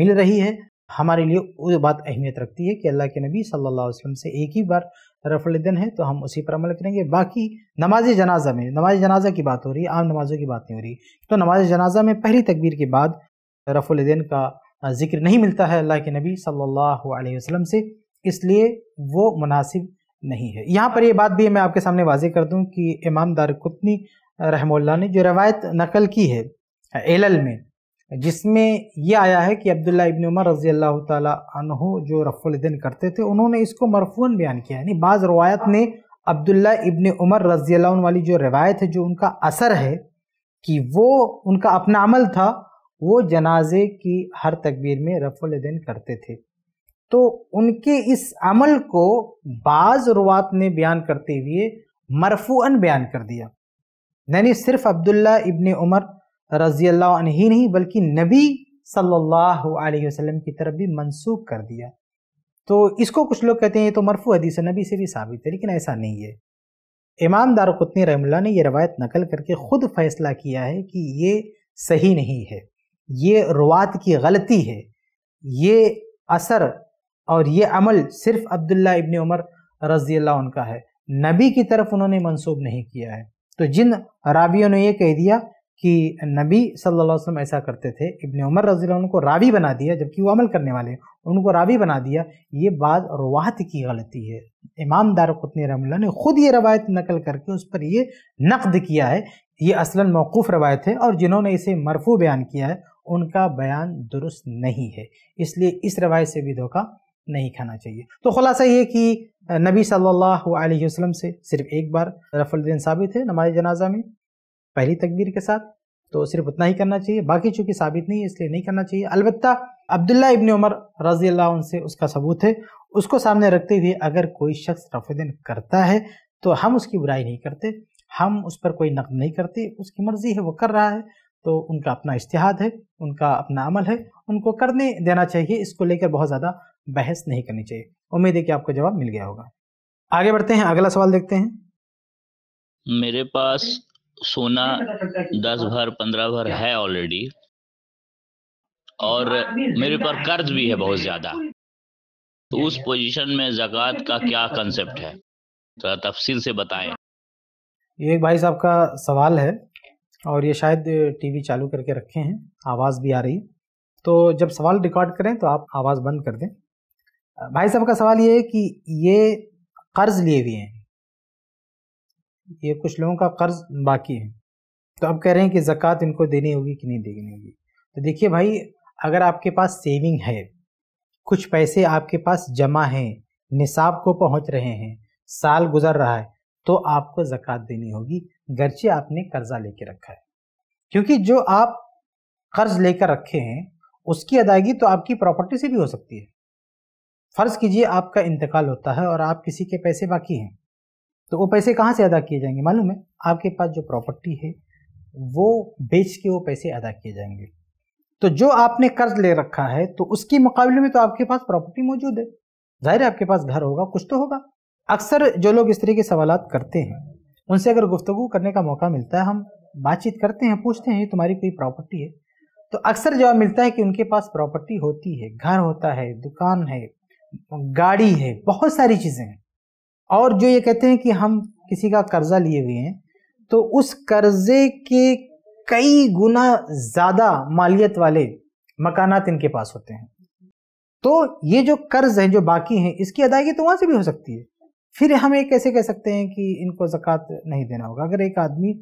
मिल रही है हमारे लिए वो बात अहमियत रखती है कि अल्लाह के नबी सल्लल्लाहु अलैहि वसल्लम से एक ही बार रफलदन है तो हम उसी पर अमल करेंगे बाकी नमाज जनाजा में नमाज जनाजा की बात हो रही है आम नमाजों की बात नहीं हो रही तो नमाज जनाजा में पहली तकबीर के बाद रफलदन का जिक्र नहीं मिलता है अल्लाह के नबी सल्लल्लाहु अलैहि वसल्लम से इसलिए वो मुनासिब नहीं है यहाँ पर ये बात भी मैं आपके सामने वाजे कर दूँ कि इमाम दार कुतनी रहमल्ला ने जो रवायत नकल की है एलल में जिसमें ये आया है कि अब्दुल्ला इबन उमर रज़ी अल्लाह तह जो रफ़ुलदन करते थे उन्होंने इसको मरफून बयान किया यानी बाज़ रवायत ने अब्दुल्ला इबन उमर रज़ी वाली जो रवायत है जो उनका असर है कि वो उनका अपना अमल था वो जनाजे की हर तकबीर में रफ़ुलदन करते थे तो उनके इस अमल को बाज रुवात ने बयान करते हुए मरफूअन बयान कर दिया यानी सिर्फ अब्दुल्ला इब्ने उमर रजी अल्लाह ही नहीं बल्कि नबी सल्लल्लाहु अलैहि वसल्लम की तरफ भी मनसूख कर दिया तो इसको कुछ लोग कहते हैं ये तो मरफू हदीस नबी से भी साबित है लेकिन ऐसा नहीं है इमाम दारकुतनी रहमल्ला ने यह रवायत नकल करके ख़ुद फैसला किया है कि ये सही नहीं है ये रुआत की गलती है ये असर और ये अमल सिर्फ अब्दुल्ला इबन उमर रजी अल्लाह उनका है नबी की तरफ उन्होंने मनसूब नहीं किया है तो जिन रावियों ने ये कह दिया कि नबी सल्लल्लाहु अलैहि वसल्लम ऐसा करते थे इबन उमर रजी उनको रावी बना दिया जबकि वो अमल करने वाले उनको रावी बना दिया ये बात रवाहत की गलती है इमाम दार कुतनी रमल्ला ने खुद ये रवायत नकल करके उस पर ये नकद किया है ये असलन मौकूफ़ रवायत है और जिन्होंने इसे मरफू बयान किया है उनका बयान दुरुस्त नहीं है इसलिए इस रवायत से भी धोखा नहीं खाना चाहिए तो खुलासा ये कि नबी सल्लल्लाहु अलैहि वसल्लम से सिर्फ एक बार रफुल्दिन साबित है नमाज जनाजा में पहली तकबीर के साथ तो सिर्फ उतना ही करना चाहिए बाकी चूँकि साबित नहीं है इसलिए नहीं करना चाहिए अलबत् अब्दुल्ला इबन उमर रजी अल्लाह से उसका सबूत है उसको सामने रखते हुए अगर कोई शख्स रफुद्दीन करता है तो हम उसकी बुराई नहीं करते हम उस पर कोई नकद नहीं करते उसकी मर्ज़ी है वो कर रहा है तो उनका अपना इश्तिहाद है उनका अपना अमल है उनको करने देना चाहिए इसको लेकर बहुत ज़्यादा बहस नहीं करनी चाहिए उम्मीद है कि आपको जवाब मिल गया होगा आगे बढ़ते हैं अगला सवाल देखते हैं मेरे पास सोना दस भर पंद्रह भर है ऑलरेडी और मेरे पर कर्ज भी है बहुत ज़्यादा तो उस पोजीशन में जक़ात का क्या कंसेप्ट है थोड़ा तो तफसील से बताएं ये भाई साहब का सवाल है और ये शायद टीवी चालू करके रखे हैं आवाज़ भी आ रही तो जब सवाल रिकॉर्ड करें तो आप आवाज़ बंद कर दें भाई साहब का सवाल ये है कि ये कर्ज लिए हुए हैं ये कुछ लोगों का कर्ज बाकी है तो अब कह रहे हैं कि ज़क़़त इनको देनी होगी कि नहीं देनी होगी तो देखिए भाई अगर आपके पास सेविंग है कुछ पैसे आपके पास जमा हैं निसाब को पहुंच रहे हैं साल गुजर रहा है तो आपको ज़क़़त देनी होगी गर्चे आपने कर्जा लेके रखा है क्योंकि जो आप कर्ज लेकर रखे हैं उसकी अदायगी तो आपकी प्रॉपर्टी से भी हो सकती है फर्ज कीजिए आपका इंतकाल होता है और आप किसी के पैसे बाकी हैं तो वो पैसे कहाँ से अदा किए जाएंगे मालूम है आपके पास जो प्रॉपर्टी है वो बेच के वो पैसे अदा किए जाएंगे तो जो आपने कर्ज ले रखा है तो उसके मुकाबले में तो आपके पास प्रॉपर्टी मौजूद है जाहिर है आपके पास घर होगा कुछ तो होगा अक्सर जो लोग इस तरह के सवाल करते हैं उनसे अगर गुफ्तु करने का मौका मिलता है हम बातचीत करते हैं पूछते हैं तुम्हारी कोई प्रॉपर्टी है तो अक्सर जवाब मिलता है कि उनके पास प्रॉपर्टी होती है घर होता है दुकान है गाड़ी है बहुत सारी चीज़ें हैं और जो ये कहते हैं कि हम किसी का कर्ज़ा लिए हुए हैं तो उस कर्ज़े के कई गुना ज़्यादा मालियत वाले मकानात इनके पास होते हैं तो ये जो कर्ज़ है जो बाकी हैं इसकी अदायगी तो वहाँ से भी हो सकती है फिर हम ये कैसे कह सकते हैं कि इनको ज़क़़त नहीं देना होगा अगर एक आदमी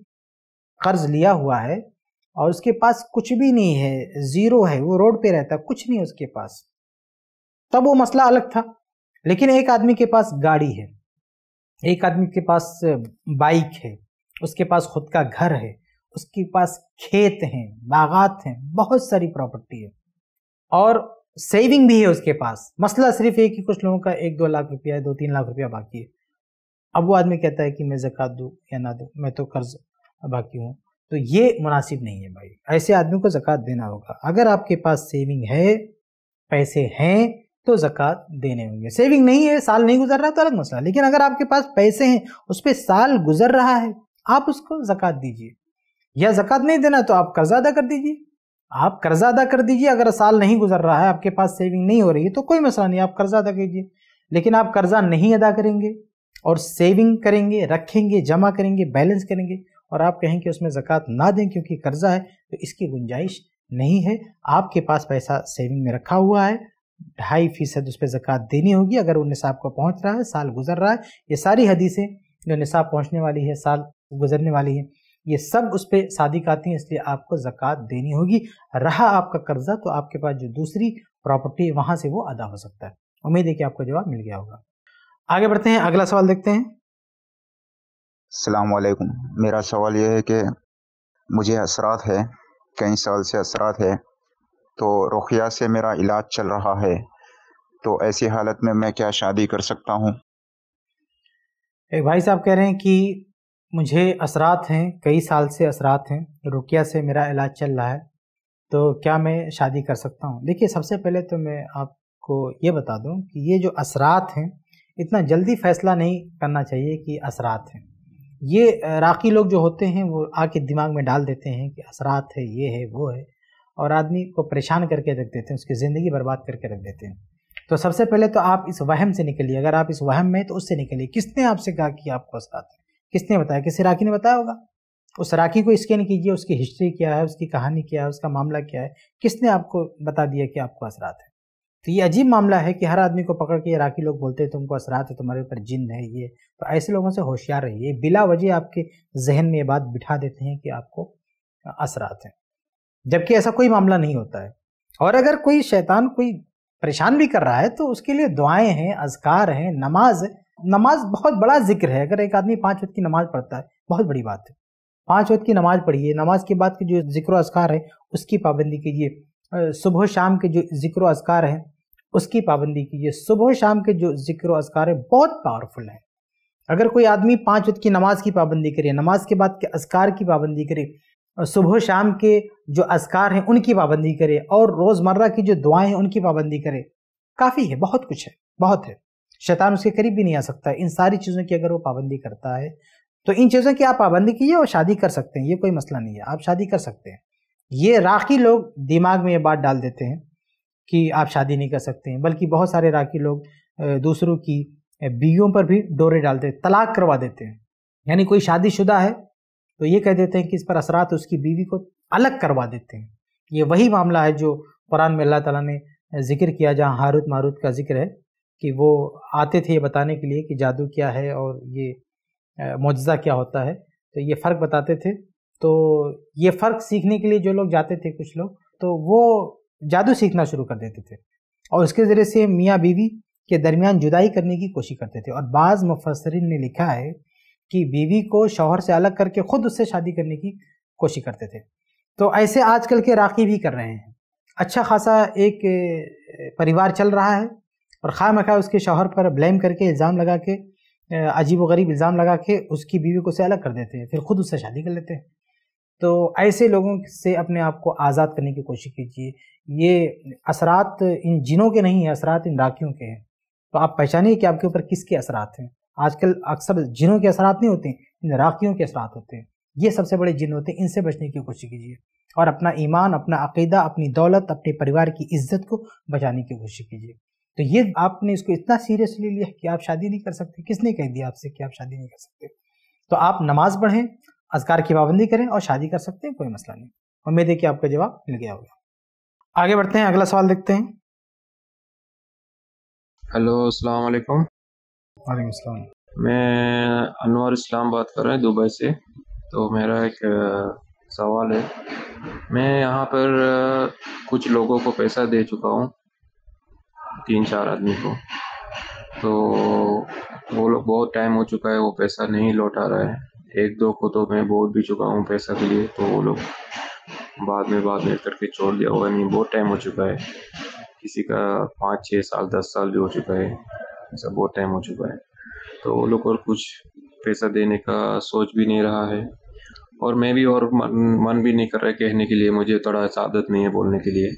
कर्ज़ लिया हुआ है और उसके पास कुछ भी नहीं है ज़ीरो है वो रोड पे रहता है कुछ नहीं उसके पास तब वो मसला अलग था लेकिन एक आदमी के पास गाड़ी है एक आदमी के पास बाइक है उसके पास खुद का घर है उसके पास खेत हैं बागात हैं बहुत सारी प्रॉपर्टी है और सेविंग भी है उसके पास मसला सिर्फ ये कि कुछ लोगों का एक दो लाख रुपया दो तीन लाख रुपया बाकी है अब वो आदमी कहता है कि मैं जक़ात दूँ या ना दूँ मैं तो कर्ज बाकी हूँ तो ये मुनासिब नहीं है भाई ऐसे आदमी को ज़क़़त देना होगा अगर आपके पास सेविंग है पैसे हैं तो ज़क़़त देने होंगे सेविंग नहीं है साल नहीं गुजर रहा तो अलग मसला लेकिन अगर आपके पास पैसे हैं उस पर साल गुजर रहा है आप उसको ज़क़़त दीजिए या ज़क़़त नहीं देना तो आप कर्ज अदा कर दीजिए आप कर्जा अदा कर दीजिए अगर साल नहीं गुजर रहा है आपके पास सेविंग नहीं हो रही है तो कोई मसला नहीं आप कर्जा अदा कीजिए लेकिन आप कर्जा नहीं अदा करेंगे और सेविंग करेंगे रखेंगे जमा करेंगे बैलेंस करेंगे और आप कहें कि उसमें ज़क़़त ना दें क्योंकि कर्जा है तो इसकी गुंजाइश नहीं है आपके पास पैसा सेविंग में रखा हुआ है ढाई फीसद उस पर ज़क़़त देनी होगी अगर वो निसाब को पहुँच रहा है साल गुजर रहा है ये सारी हदीसें जो निसाब पहुँचने वाली है साल गुजरने वाली है ये सब उस पर शादी आती हैं इसलिए आपको ज़क़़त देनी होगी रहा आपका कर्ज़ा तो आपके पास जो दूसरी प्रॉपर्टी वहाँ से वो अदा हो सकता है उम्मीद है कि आपको जवाब मिल गया होगा आगे बढ़ते हैं अगला सवाल देखते हैं सलामकुम मेरा सवाल यह है कि मुझे असरात है कई साल से असरात है तो रुखिया से मेरा इलाज चल रहा है तो ऐसी हालत में मैं क्या शादी कर सकता हूँ एक भाई साहब कह रहे हैं कि मुझे असरात हैं कई साल से असरात हैं रुकिया से मेरा इलाज चल रहा है तो क्या मैं शादी कर सकता हूँ देखिए सबसे पहले तो मैं आपको ये बता दूँ कि ये जो असरात हैं इतना जल्दी फैसला नहीं करना चाहिए कि असरात हैं ये राखी लोग जो होते हैं वो आके दिमाग में डाल देते हैं कि असरात है ये है वो है और आदमी को परेशान करके रख देते हैं उसकी ज़िंदगी बर्बाद करके रख देते हैं तो सबसे पहले तो आप इस वहम से निकलिए अगर आप इस वहम में तो उससे निकलिए किसने आपसे कहा कि आपको असरात है किसने बताया किसी राखी ने बताया होगा उस राखी को स्कैन कीजिए उसकी हिस्ट्री क्या है उसकी कहानी क्या है उसका मामला क्या है किसने आपको बता दिया कि आपको असरात है तो ये अजीब मामला है कि हर आदमी को पकड़ के ये राखी लोग बोलते हैं तुमको असरात है तुम्हारे ऊपर जिन है ये तो ऐसे लोगों से होशियार रहिए बिला वजह आपके जहन में ये बात बिठा देते हैं कि आपको असरात है जबकि ऐसा कोई मामला नहीं होता है और अगर कोई शैतान कोई परेशान भी कर रहा है तो उसके लिए दुआएं हैं अजकार हैं नमाज है नमाज बहुत बड़ा जिक्र है अगर एक आदमी पाँच वक्त की नमाज पढ़ता है बहुत बड़ी बात है पाँच वक्त की नमाज पढ़िए नमाज के बाद के जो जिक्र असकार है उसकी पाबंदी कीजिए सुबह शाम के जो जिक्र असकार है उसकी पाबंदी कीजिए सुबह शाम के जो जिक्र असकार है बहुत पावरफुल है अगर कोई आदमी पाँच वक्त की नमाज की पाबंदी करे नमाज के बाद के असकार की पाबंदी करे सुबह शाम के जो असकार हैं उनकी पाबंदी करे और रोज़मर्रा की जो दुआएं हैं उनकी पाबंदी करे काफ़ी है बहुत कुछ है बहुत है शैतान उसके करीब भी नहीं आ सकता इन सारी चीज़ों की अगर वो पाबंदी करता है तो इन चीज़ों की आप पाबंदी कीजिए और शादी कर सकते हैं ये कोई मसला नहीं है आप शादी कर सकते हैं ये राखी लोग दिमाग में ये बात डाल देते हैं कि आप शादी नहीं कर सकते हैं बल्कि बहुत सारे राखी लोग दूसरों की बीवियों पर भी डोरे डालते हैं तलाक करवा देते हैं यानी कोई शादीशुदा है तो ये कह देते हैं कि इस पर असरात उसकी बीवी को अलग करवा देते हैं ये वही मामला है जो कुरान में अल्लाह ताला ने जिक्र किया जहाँ हारुत मारुत का जिक्र है कि वो आते थे ये बताने के लिए कि जादू क्या है और ये मुजज़ा क्या होता है तो ये फ़र्क बताते थे तो ये फ़र्क सीखने के लिए जो लोग जाते थे कुछ लोग तो वो जादू सीखना शुरू कर देते थे और उसके ज़रिए से मियाँ बीवी के दरमियान जुदाई करने की कोशिश करते थे और बाज़ मुफसरिन ने लिखा है कि बीवी को शौहर से अलग करके ख़ुद उससे शादी करने की कोशिश करते थे तो ऐसे आजकल के राखी भी कर रहे हैं अच्छा खासा एक परिवार चल रहा है और ख़ा मखा उसके शोहर पर ब्लेम करके इल्ज़ाम लगा के अजीब व गरीब इल्ज़ाम लगा के उसकी बीवी को से अलग कर देते हैं फिर खुद उससे शादी कर लेते हैं तो ऐसे लोगों से अपने आप को आज़ाद करने की कोशिश कीजिए ये असरात इन जिनों के नहीं हैं असरात इन राखियों के हैं तो आप पहचानिए कि आपके ऊपर किसके असरात हैं आजकल अक्सर जिनों के असरात नहीं होते इन राखियों के असरात होते हैं ये सबसे बड़े जिन होते हैं इनसे बचने की कोशिश कीजिए और अपना ईमान अपना अकीदा अपनी दौलत अपने परिवार की इज्जत को बचाने की कोशिश कीजिए तो ये आपने इसको इतना सीरियसली लिया कि आप शादी नहीं कर सकते किसने कह दिया आपसे कि आप शादी नहीं कर सकते तो आप नमाज पढ़ें असकार की पाबंदी करें और शादी कर सकते हैं कोई मसला नहीं उम्मीद है कि आपका जवाब मिल गया होगा आगे बढ़ते हैं अगला सवाल देखते हैं हेलो अस्सलाम वालेकुम वालेकुम अस्सलाम मैं अनवर इस्लाम बात कर रहा हूँ दुबई से तो मेरा एक सवाल है मैं यहाँ पर कुछ लोगों को पैसा दे चुका हूँ तीन चार आदमी को तो वो लोग बहुत टाइम हो चुका है वो पैसा नहीं लौटा रहा है एक दो को तो मैं बोल भी चुका हूँ पैसा के लिए तो वो लोग बाद में बाद में करके छोड़ दिया होगा नहीं बहुत टाइम हो चुका है किसी का पाँच छः साल दस साल भी हो चुका है ऐसा बहुत टाइम हो चुका है तो वो लोग और कुछ पैसा देने का सोच भी नहीं रहा है और मैं भी और मन, मन भी नहीं कर रहा है कहने के लिए मुझे थोड़ा आदत नहीं है बोलने के लिए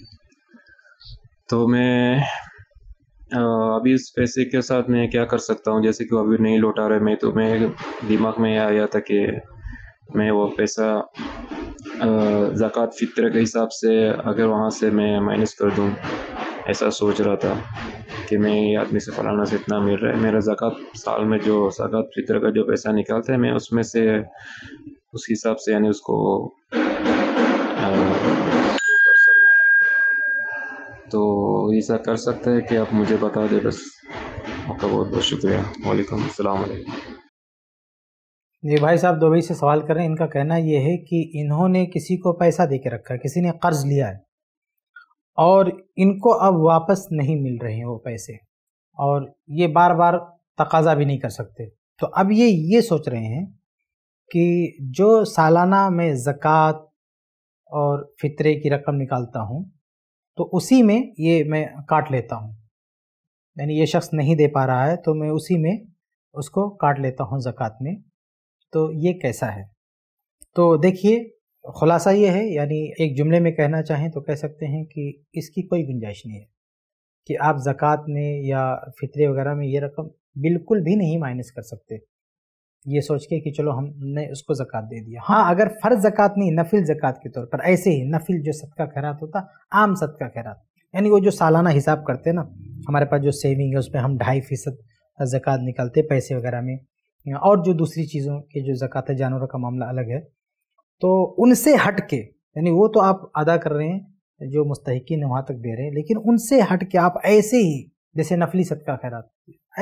तो मैं अभी इस पैसे के साथ मैं क्या कर सकता हूँ जैसे कि अभी नहीं लौटा रहे मैं तो मैं दिमाग में आया था कि मैं वो पैसा ज़क़़त फितर के हिसाब से अगर वहाँ से मैं माइनस कर दूँ ऐसा सोच रहा था कि मैं ये आदमी से फलाना से इतना मिल रहा है मेरा ज़क़़त साल में जो ज़क़़त फितर का जो पैसा निकालता है मैं उसमें से उस हिसाब से यानी उसको तो ऐसा कर सकते हैं कि आप मुझे बता दें बस आपका बहुत बहुत शुक्रिया वालेकुम अस्सलाम जी भाई साहब दुबई से सवाल कर रहे हैं इनका कहना यह है कि इन्होंने किसी को पैसा दे के रखा है किसी ने कर्ज लिया है और इनको अब वापस नहीं मिल रहे हैं वो पैसे और ये बार बार तकाजा भी नहीं कर सकते तो अब ये ये सोच रहे हैं कि जो सालाना मैं ज़क़़त और फितरे की रकम निकालता हूँ तो उसी में ये मैं काट लेता हूँ यानी ये शख्स नहीं दे पा रहा है तो मैं उसी में उसको काट लेता हूँ ज़क़़त में तो ये कैसा है तो देखिए खुलासा ये है यानी एक जुमले में कहना चाहें तो कह सकते हैं कि इसकी कोई गुंजाइश नहीं है कि आप ज़क़़त में या फितरे वगैरह में ये रकम बिल्कुल भी नहीं माइनस कर सकते ये सोच के कि चलो हमने उसको ज़क़़त दे दिया हाँ अगर फ़र्ज ज़क़़त नहीं नफिल ज़क़़त के तौर पर ऐसे ही नफिल जो सदका खैरात होता आम सदका खैरात यानी वो जो सालाना हिसाब करते ना हमारे पास जो सेविंग है उसमें हम ढाई फ़ीसद ज़क़़त निकालते पैसे वगैरह में और जो दूसरी चीज़ों की जो ज़क़़त है जानवरों का मामला अलग है तो उनसे हट के यानी वो तो आप अदा कर रहे हैं जो मुस्तकिन वहाँ तक दे रहे हैं लेकिन उनसे हट के आप ऐसे ही जैसे नफली सदका खैरात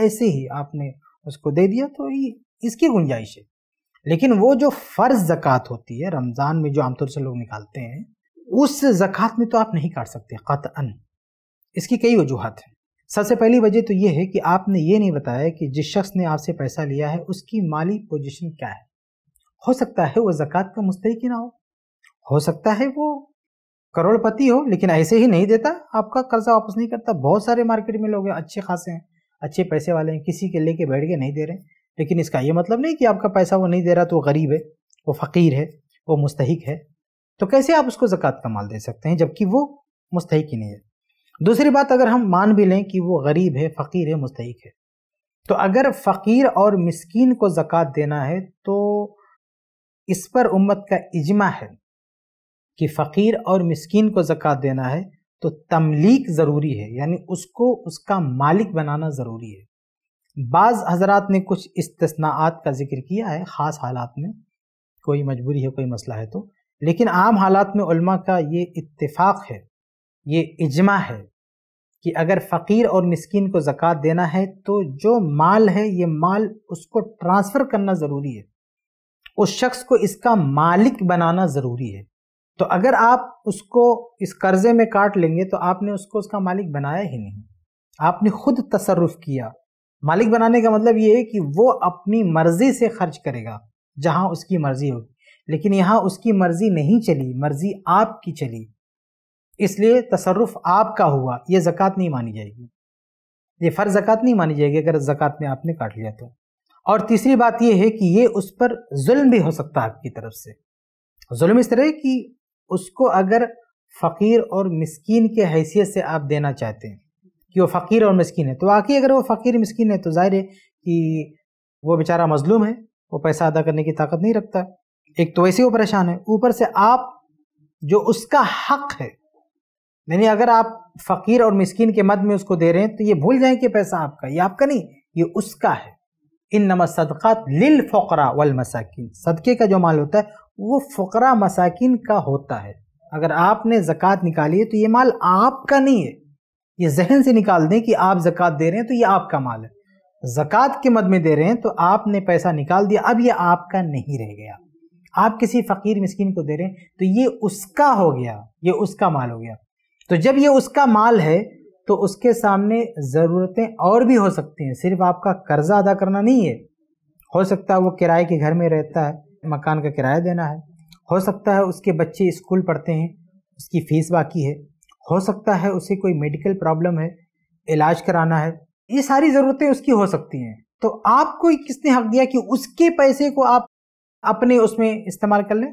ऐसे ही आपने उसको दे दिया तो ये इसकी गुंजाइश है लेकिन वो जो फ़र्ज ज़क़़त होती है रमज़ान में जो आमतौर से लोग निकालते हैं उस ज़क़़त में तो आप नहीं काट सकते अन इसकी कई वजूहत हैं सबसे पहली वजह तो ये है कि आपने ये नहीं बताया कि जिस शख्स ने आपसे पैसा लिया है उसकी माली पोजिशन क्या है हो सकता है वो ज़क़़त का मुस्तक ना हो हो सकता है वो करोड़पति हो लेकिन ऐसे ही नहीं देता आपका कर्जा वापस नहीं करता बहुत सारे मार्केट में लोग हैं अच्छे खासे हैं अच्छे पैसे वाले हैं किसी के लेके बैठ के नहीं दे रहे लेकिन इसका ये मतलब नहीं कि आपका पैसा वो नहीं दे रहा तो वो गरीब है वो फ़कीर है वो मुस्तक है तो कैसे आप उसको ज़क़़त का माल दे सकते हैं जबकि वो मुस्तक ही नहीं है दूसरी बात अगर हम मान भी लें कि वो गरीब है फ़कीर है मुस्तक है तो अगर फ़कीर और मस्किन को ज़क़़त देना है तो इस पर उम्मत का इजमा है कि फ़कीर और मस्किन को ज़क़़त देना है तो तमलीक ज़रूरी है यानी उसको उसका मालिक बनाना ज़रूरी है बाज़ हजरात ने कुछ इस्तनात का जिक्र किया है ख़ास हालात में कोई मजबूरी है कोई मसला है तो लेकिन आम हालात में उल्मा का ये इतफ़ाक़ है ये इजमा है कि अगर फ़कीर और मस्किन को ज़क़़त देना है तो जो माल है ये माल उसको ट्रांसफ़र करना ज़रूरी है उस शख्स को इसका मालिक बनाना ज़रूरी है तो अगर आप उसको इस कर्ज़े में काट लेंगे तो आपने उसको उसका मालिक बनाया ही नहीं आपने खुद तसरफ़ किया मालिक बनाने का मतलब ये है कि वो अपनी मर्ज़ी से खर्च करेगा जहाँ उसकी मर्ज़ी होगी लेकिन यहाँ उसकी मर्ज़ी नहीं चली मर्ज़ी आपकी चली इसलिए तसरफ आपका हुआ ये ज़क़़त नहीं मानी जाएगी ये फ़र्ज ज़क़़त नहीं मानी जाएगी अगर ज़क़़त में आपने काट लिया तो और तीसरी बात यह है कि ये उस पर जुल्म भी हो सकता है आपकी तरफ से जुल्म इस तरह कि उसको अगर फ़कीर और मिसकीन के हैसियत से आप देना चाहते हैं कि वो फ़कीर और मस्किन है तो वाकई अगर वो फ़कीर मस्किन है तो जाहिर है कि वो बेचारा मजलूम है वो पैसा अदा करने की ताकत नहीं रखता एक तो वैसे वो परेशान है ऊपर से आप जो उसका हक है यानी अगर आप फ़कीर और मस्किन के मद में उसको दे रहे हैं तो ये भूल जाएं कि पैसा आपका ये आपका नहीं ये उसका है इन नमा सदक़ात लिल फ़रा वल मसाकिन सदक़े का जो माल होता है वो फ़करा मसाकिन का होता है अगर आपने ज़क़़त निकाली है तो ये माल आपका नहीं है ये जहन से निकाल दें कि आप जक़ात दे रहे हैं तो ये आपका माल है जक़ात के मद में दे रहे हैं तो आपने पैसा निकाल दिया अब ये आपका नहीं रह गया आप किसी फ़कीर मिस्किन को दे रहे हैं तो ये उसका हो गया ये उसका माल हो गया तो जब ये उसका माल है तो उसके सामने ज़रूरतें और भी हो सकती हैं सिर्फ आपका कर्ज़ा अदा करना नहीं है हो सकता है वो किराए के घर में रहता है मकान का किराया देना है हो सकता है उसके बच्चे स्कूल पढ़ते हैं उसकी फ़ीस बाकी है हो सकता है उसे कोई मेडिकल प्रॉब्लम है इलाज कराना है ये सारी ज़रूरतें उसकी हो सकती हैं तो आपको किसने हक दिया कि उसके पैसे को आप अपने उसमें इस्तेमाल कर लें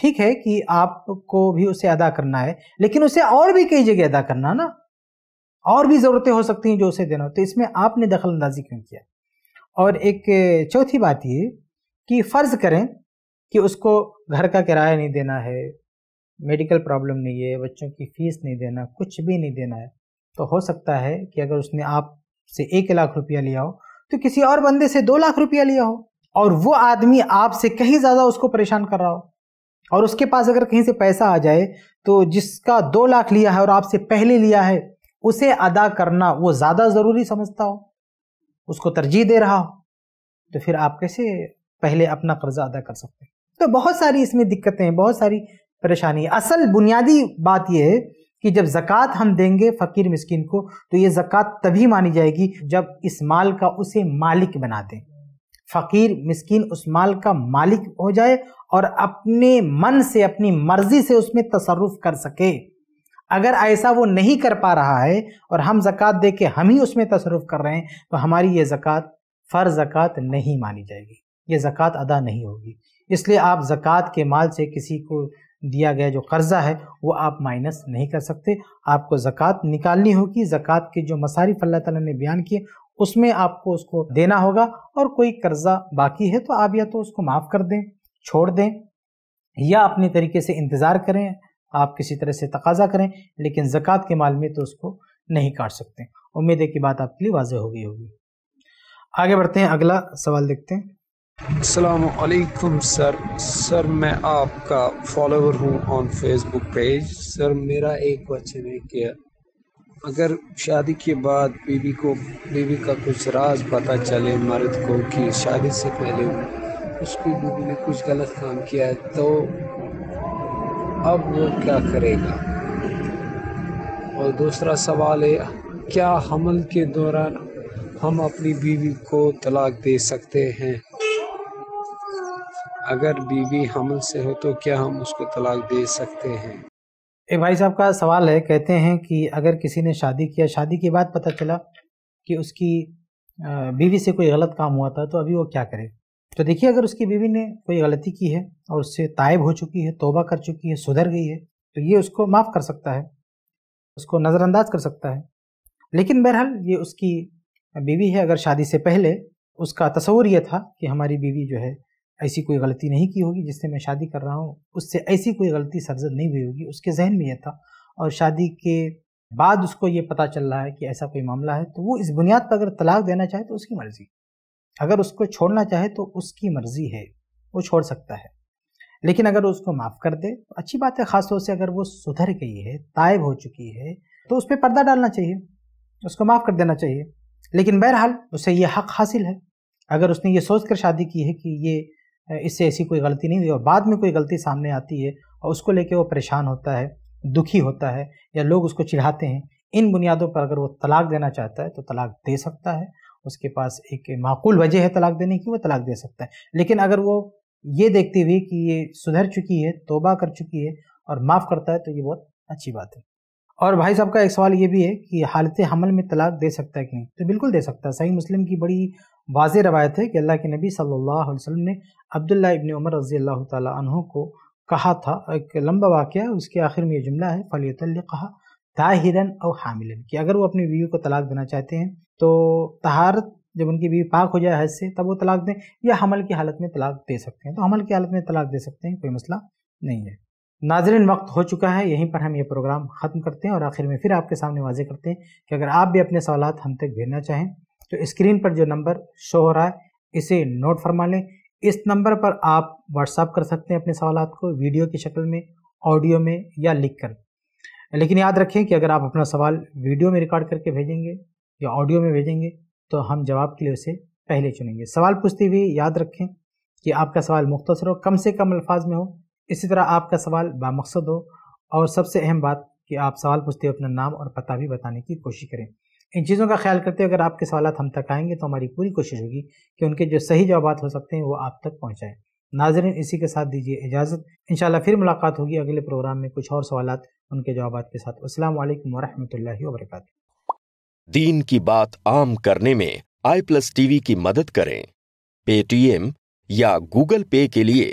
ठीक है कि आपको भी उसे अदा करना है लेकिन उसे और भी कई जगह अदा करना ना और भी ज़रूरतें हो सकती हैं जो उसे देना हो तो इसमें आपने दखल अंदाजी क्यों किया और एक चौथी बात ये कि फ़र्ज़ करें कि उसको घर का किराया नहीं देना है मेडिकल प्रॉब्लम नहीं है बच्चों की फ़ीस नहीं देना कुछ भी नहीं देना है तो हो सकता है कि अगर उसने आप से एक लाख रुपया लिया हो तो किसी और बंदे से दो लाख रुपया लिया हो और वो आदमी आपसे कहीं ज़्यादा उसको परेशान कर रहा हो और उसके पास अगर कहीं से पैसा आ जाए तो जिसका दो लाख लिया है और आपसे पहले लिया है उसे अदा करना वो ज़्यादा ज़रूरी समझता हो उसको तरजीह दे रहा हो तो फिर आप कैसे पहले अपना कर्जा अदा कर सकते हैं तो बहुत सारी इसमें दिक्कतें हैं बहुत सारी परेशानी है असल बुनियादी बात यह है कि जब जक़ात हम देंगे फ़कीर मिस्किन को तो ये जक़ात तभी मानी जाएगी जब इस माल का उसे मालिक बना दें फ़कीर मिस्किन उस माल का मालिक हो जाए और अपने मन से अपनी मर्ज़ी से उसमें तसरुफ कर सके अगर ऐसा वो नहीं कर पा रहा है और हम जक़ात दे के हम ही उसमें तसरुफ कर रहे हैं तो हमारी ये ज़क़ात फ़र ज़क़़त नहीं मानी जाएगी ये जक़ात अदा नहीं होगी इसलिए आप ज़क़ात के माल से किसी को दिया गया जो कर्ज़ा है वो आप माइनस नहीं कर सकते आपको ज़क़़त निकालनी होगी ज़क़़त के जो मसारिफ अल्लाह ताला ने बयान किए उसमें आपको उसको देना होगा और कोई कर्ज़ा बाकी है तो आप या तो उसको माफ़ कर दें छोड़ दें या अपने तरीके से इंतज़ार करें आप किसी तरह से तकाजा करें लेकिन ज़क़़त के माल में तो उसको नहीं काट सकते उम्मीद है कि बात आपके लिए वाज हो गई होगी आगे बढ़ते हैं अगला सवाल देखते हैं अलकुम सर सर मैं आपका फॉलोवर हूँ ऑन फेसबुक पेज सर मेरा एक क्वेश्चन है कि अगर शादी के बाद बीवी को बीवी का कुछ राज पता चले मर्द को कि शादी से पहले उसकी बीवी ने कुछ गलत काम किया है तो अब वो क्या करेगा और दूसरा सवाल है क्या हमल के दौरान हम अपनी बीवी को तलाक दे सकते हैं अगर बीवी हमल से हो तो क्या हम उसको तलाक दे सकते हैं एक भाई साहब का सवाल है कहते हैं कि अगर किसी ने शादी किया शादी के बाद पता चला कि उसकी बीवी से कोई गलत काम हुआ था तो अभी वो क्या करे तो देखिए अगर उसकी बीवी ने कोई गलती की है और उससे तायब हो चुकी है तोबा कर चुकी है सुधर गई है तो ये उसको माफ़ कर सकता है उसको नज़रअंदाज कर सकता है लेकिन बहरहाल ये उसकी बीवी है अगर शादी से पहले उसका तस्वूर ये था कि हमारी बीवी जो है ऐसी कोई गलती नहीं की होगी जिससे मैं शादी कर रहा हूँ उससे ऐसी कोई गलती सरजद नहीं हुई होगी उसके जहन में यह था और शादी के बाद उसको ये पता चल रहा है कि ऐसा कोई मामला है तो वो इस बुनियाद पर अगर तलाक देना चाहे तो उसकी मर्ज़ी अगर उसको छोड़ना चाहे तो उसकी मर्ज़ी है वो छोड़ सकता है लेकिन अगर उसको माफ़ कर दे तो अच्छी बात है ख़ासतौर से अगर वो सुधर गई है तायब हो चुकी है तो उस पर पर्दा डालना चाहिए उसको माफ़ कर देना चाहिए लेकिन बहरहाल उसे ये हक़ हासिल है अगर उसने ये सोच कर शादी की है कि ये इससे ऐसी कोई गलती नहीं हुई और बाद में कोई गलती सामने आती है और उसको लेके वो परेशान होता है दुखी होता है या लोग उसको चिढ़ाते हैं इन बुनियादों पर अगर वो तलाक देना चाहता है तो तलाक दे सकता है उसके पास एक माकूल वजह है तलाक देने की वो तलाक दे सकता है लेकिन अगर वो ये देखते हुए कि ये सुधर चुकी है तोबा कर चुकी है और माफ़ करता है तो ये बहुत अच्छी बात है और भाई साहब का एक सवाल ये भी है कि हालत हमल में तलाक दे सकता है कि नहीं तो बिल्कुल दे सकता है सही मुस्लिम की बड़ी वाज रवायत है कि अल्लाह के नबी सल्लल्लाहु अलैहि वसल्लम ने अब्दुल्ला इबन उमर रज़ी अल्लाह तहों को कहा था एक लंबा वाक़ उसके आखिर में ये जुमला है फलीतल कहा ताहिरन और हामिलन कि अगर वो अपनी बीवी को तलाक देना चाहते हैं तो तहारत जब उनकी बीवी पाक हो जाए हज से तब वो तलाक दें या हमल की हालत में तलाक दे सकते हैं तो हमल की हालत में तलाक दे सकते हैं कोई मसला नहीं है नाजरन वक्त हो चुका है यहीं पर हम ये प्रोग्राम ख़त्म करते हैं और आखिर में फिर आपके सामने वाजे करते हैं कि अगर आप भी अपने सवाल हम तक भेजना चाहें तो स्क्रीन पर जो नंबर शो हो रहा है इसे नोट फरमा लें इस नंबर पर आप व्हाट्सअप कर सकते हैं अपने सवाल को वीडियो की शक्ल में ऑडियो में या लिख कर लेकिन याद रखें कि अगर आप अपना सवाल वीडियो में रिकॉर्ड करके भेजेंगे या ऑडियो में भेजेंगे तो हम जवाब के लिए उसे पहले चुनेंगे सवाल पूछते हुए याद रखें कि आपका सवाल मुख्तर हो कम से कम अल्फाज में हो इसी तरह आपका सवाल बामकसद हो और सबसे अहम बात कि आप सवाल पूछते हुए अपना नाम और पता भी बताने की कोशिश करें इन चीज़ों का ख्याल करते हुए अगर आपके सवाल हम तक आएंगे तो हमारी पूरी कोशिश होगी कि उनके जो सही जवाब हो सकते हैं वो आप तक पहुँचाएँ नाजरन इसी के साथ दीजिए इजाज़त इन फिर मुलाकात होगी अगले प्रोग्राम में कुछ और सवाल उनके जवाब के साथ असल वरहमल वरक दीन की बात आम करने में आई प्लस टीवी की मदद करें पेटीएम या गूगल पे के लिए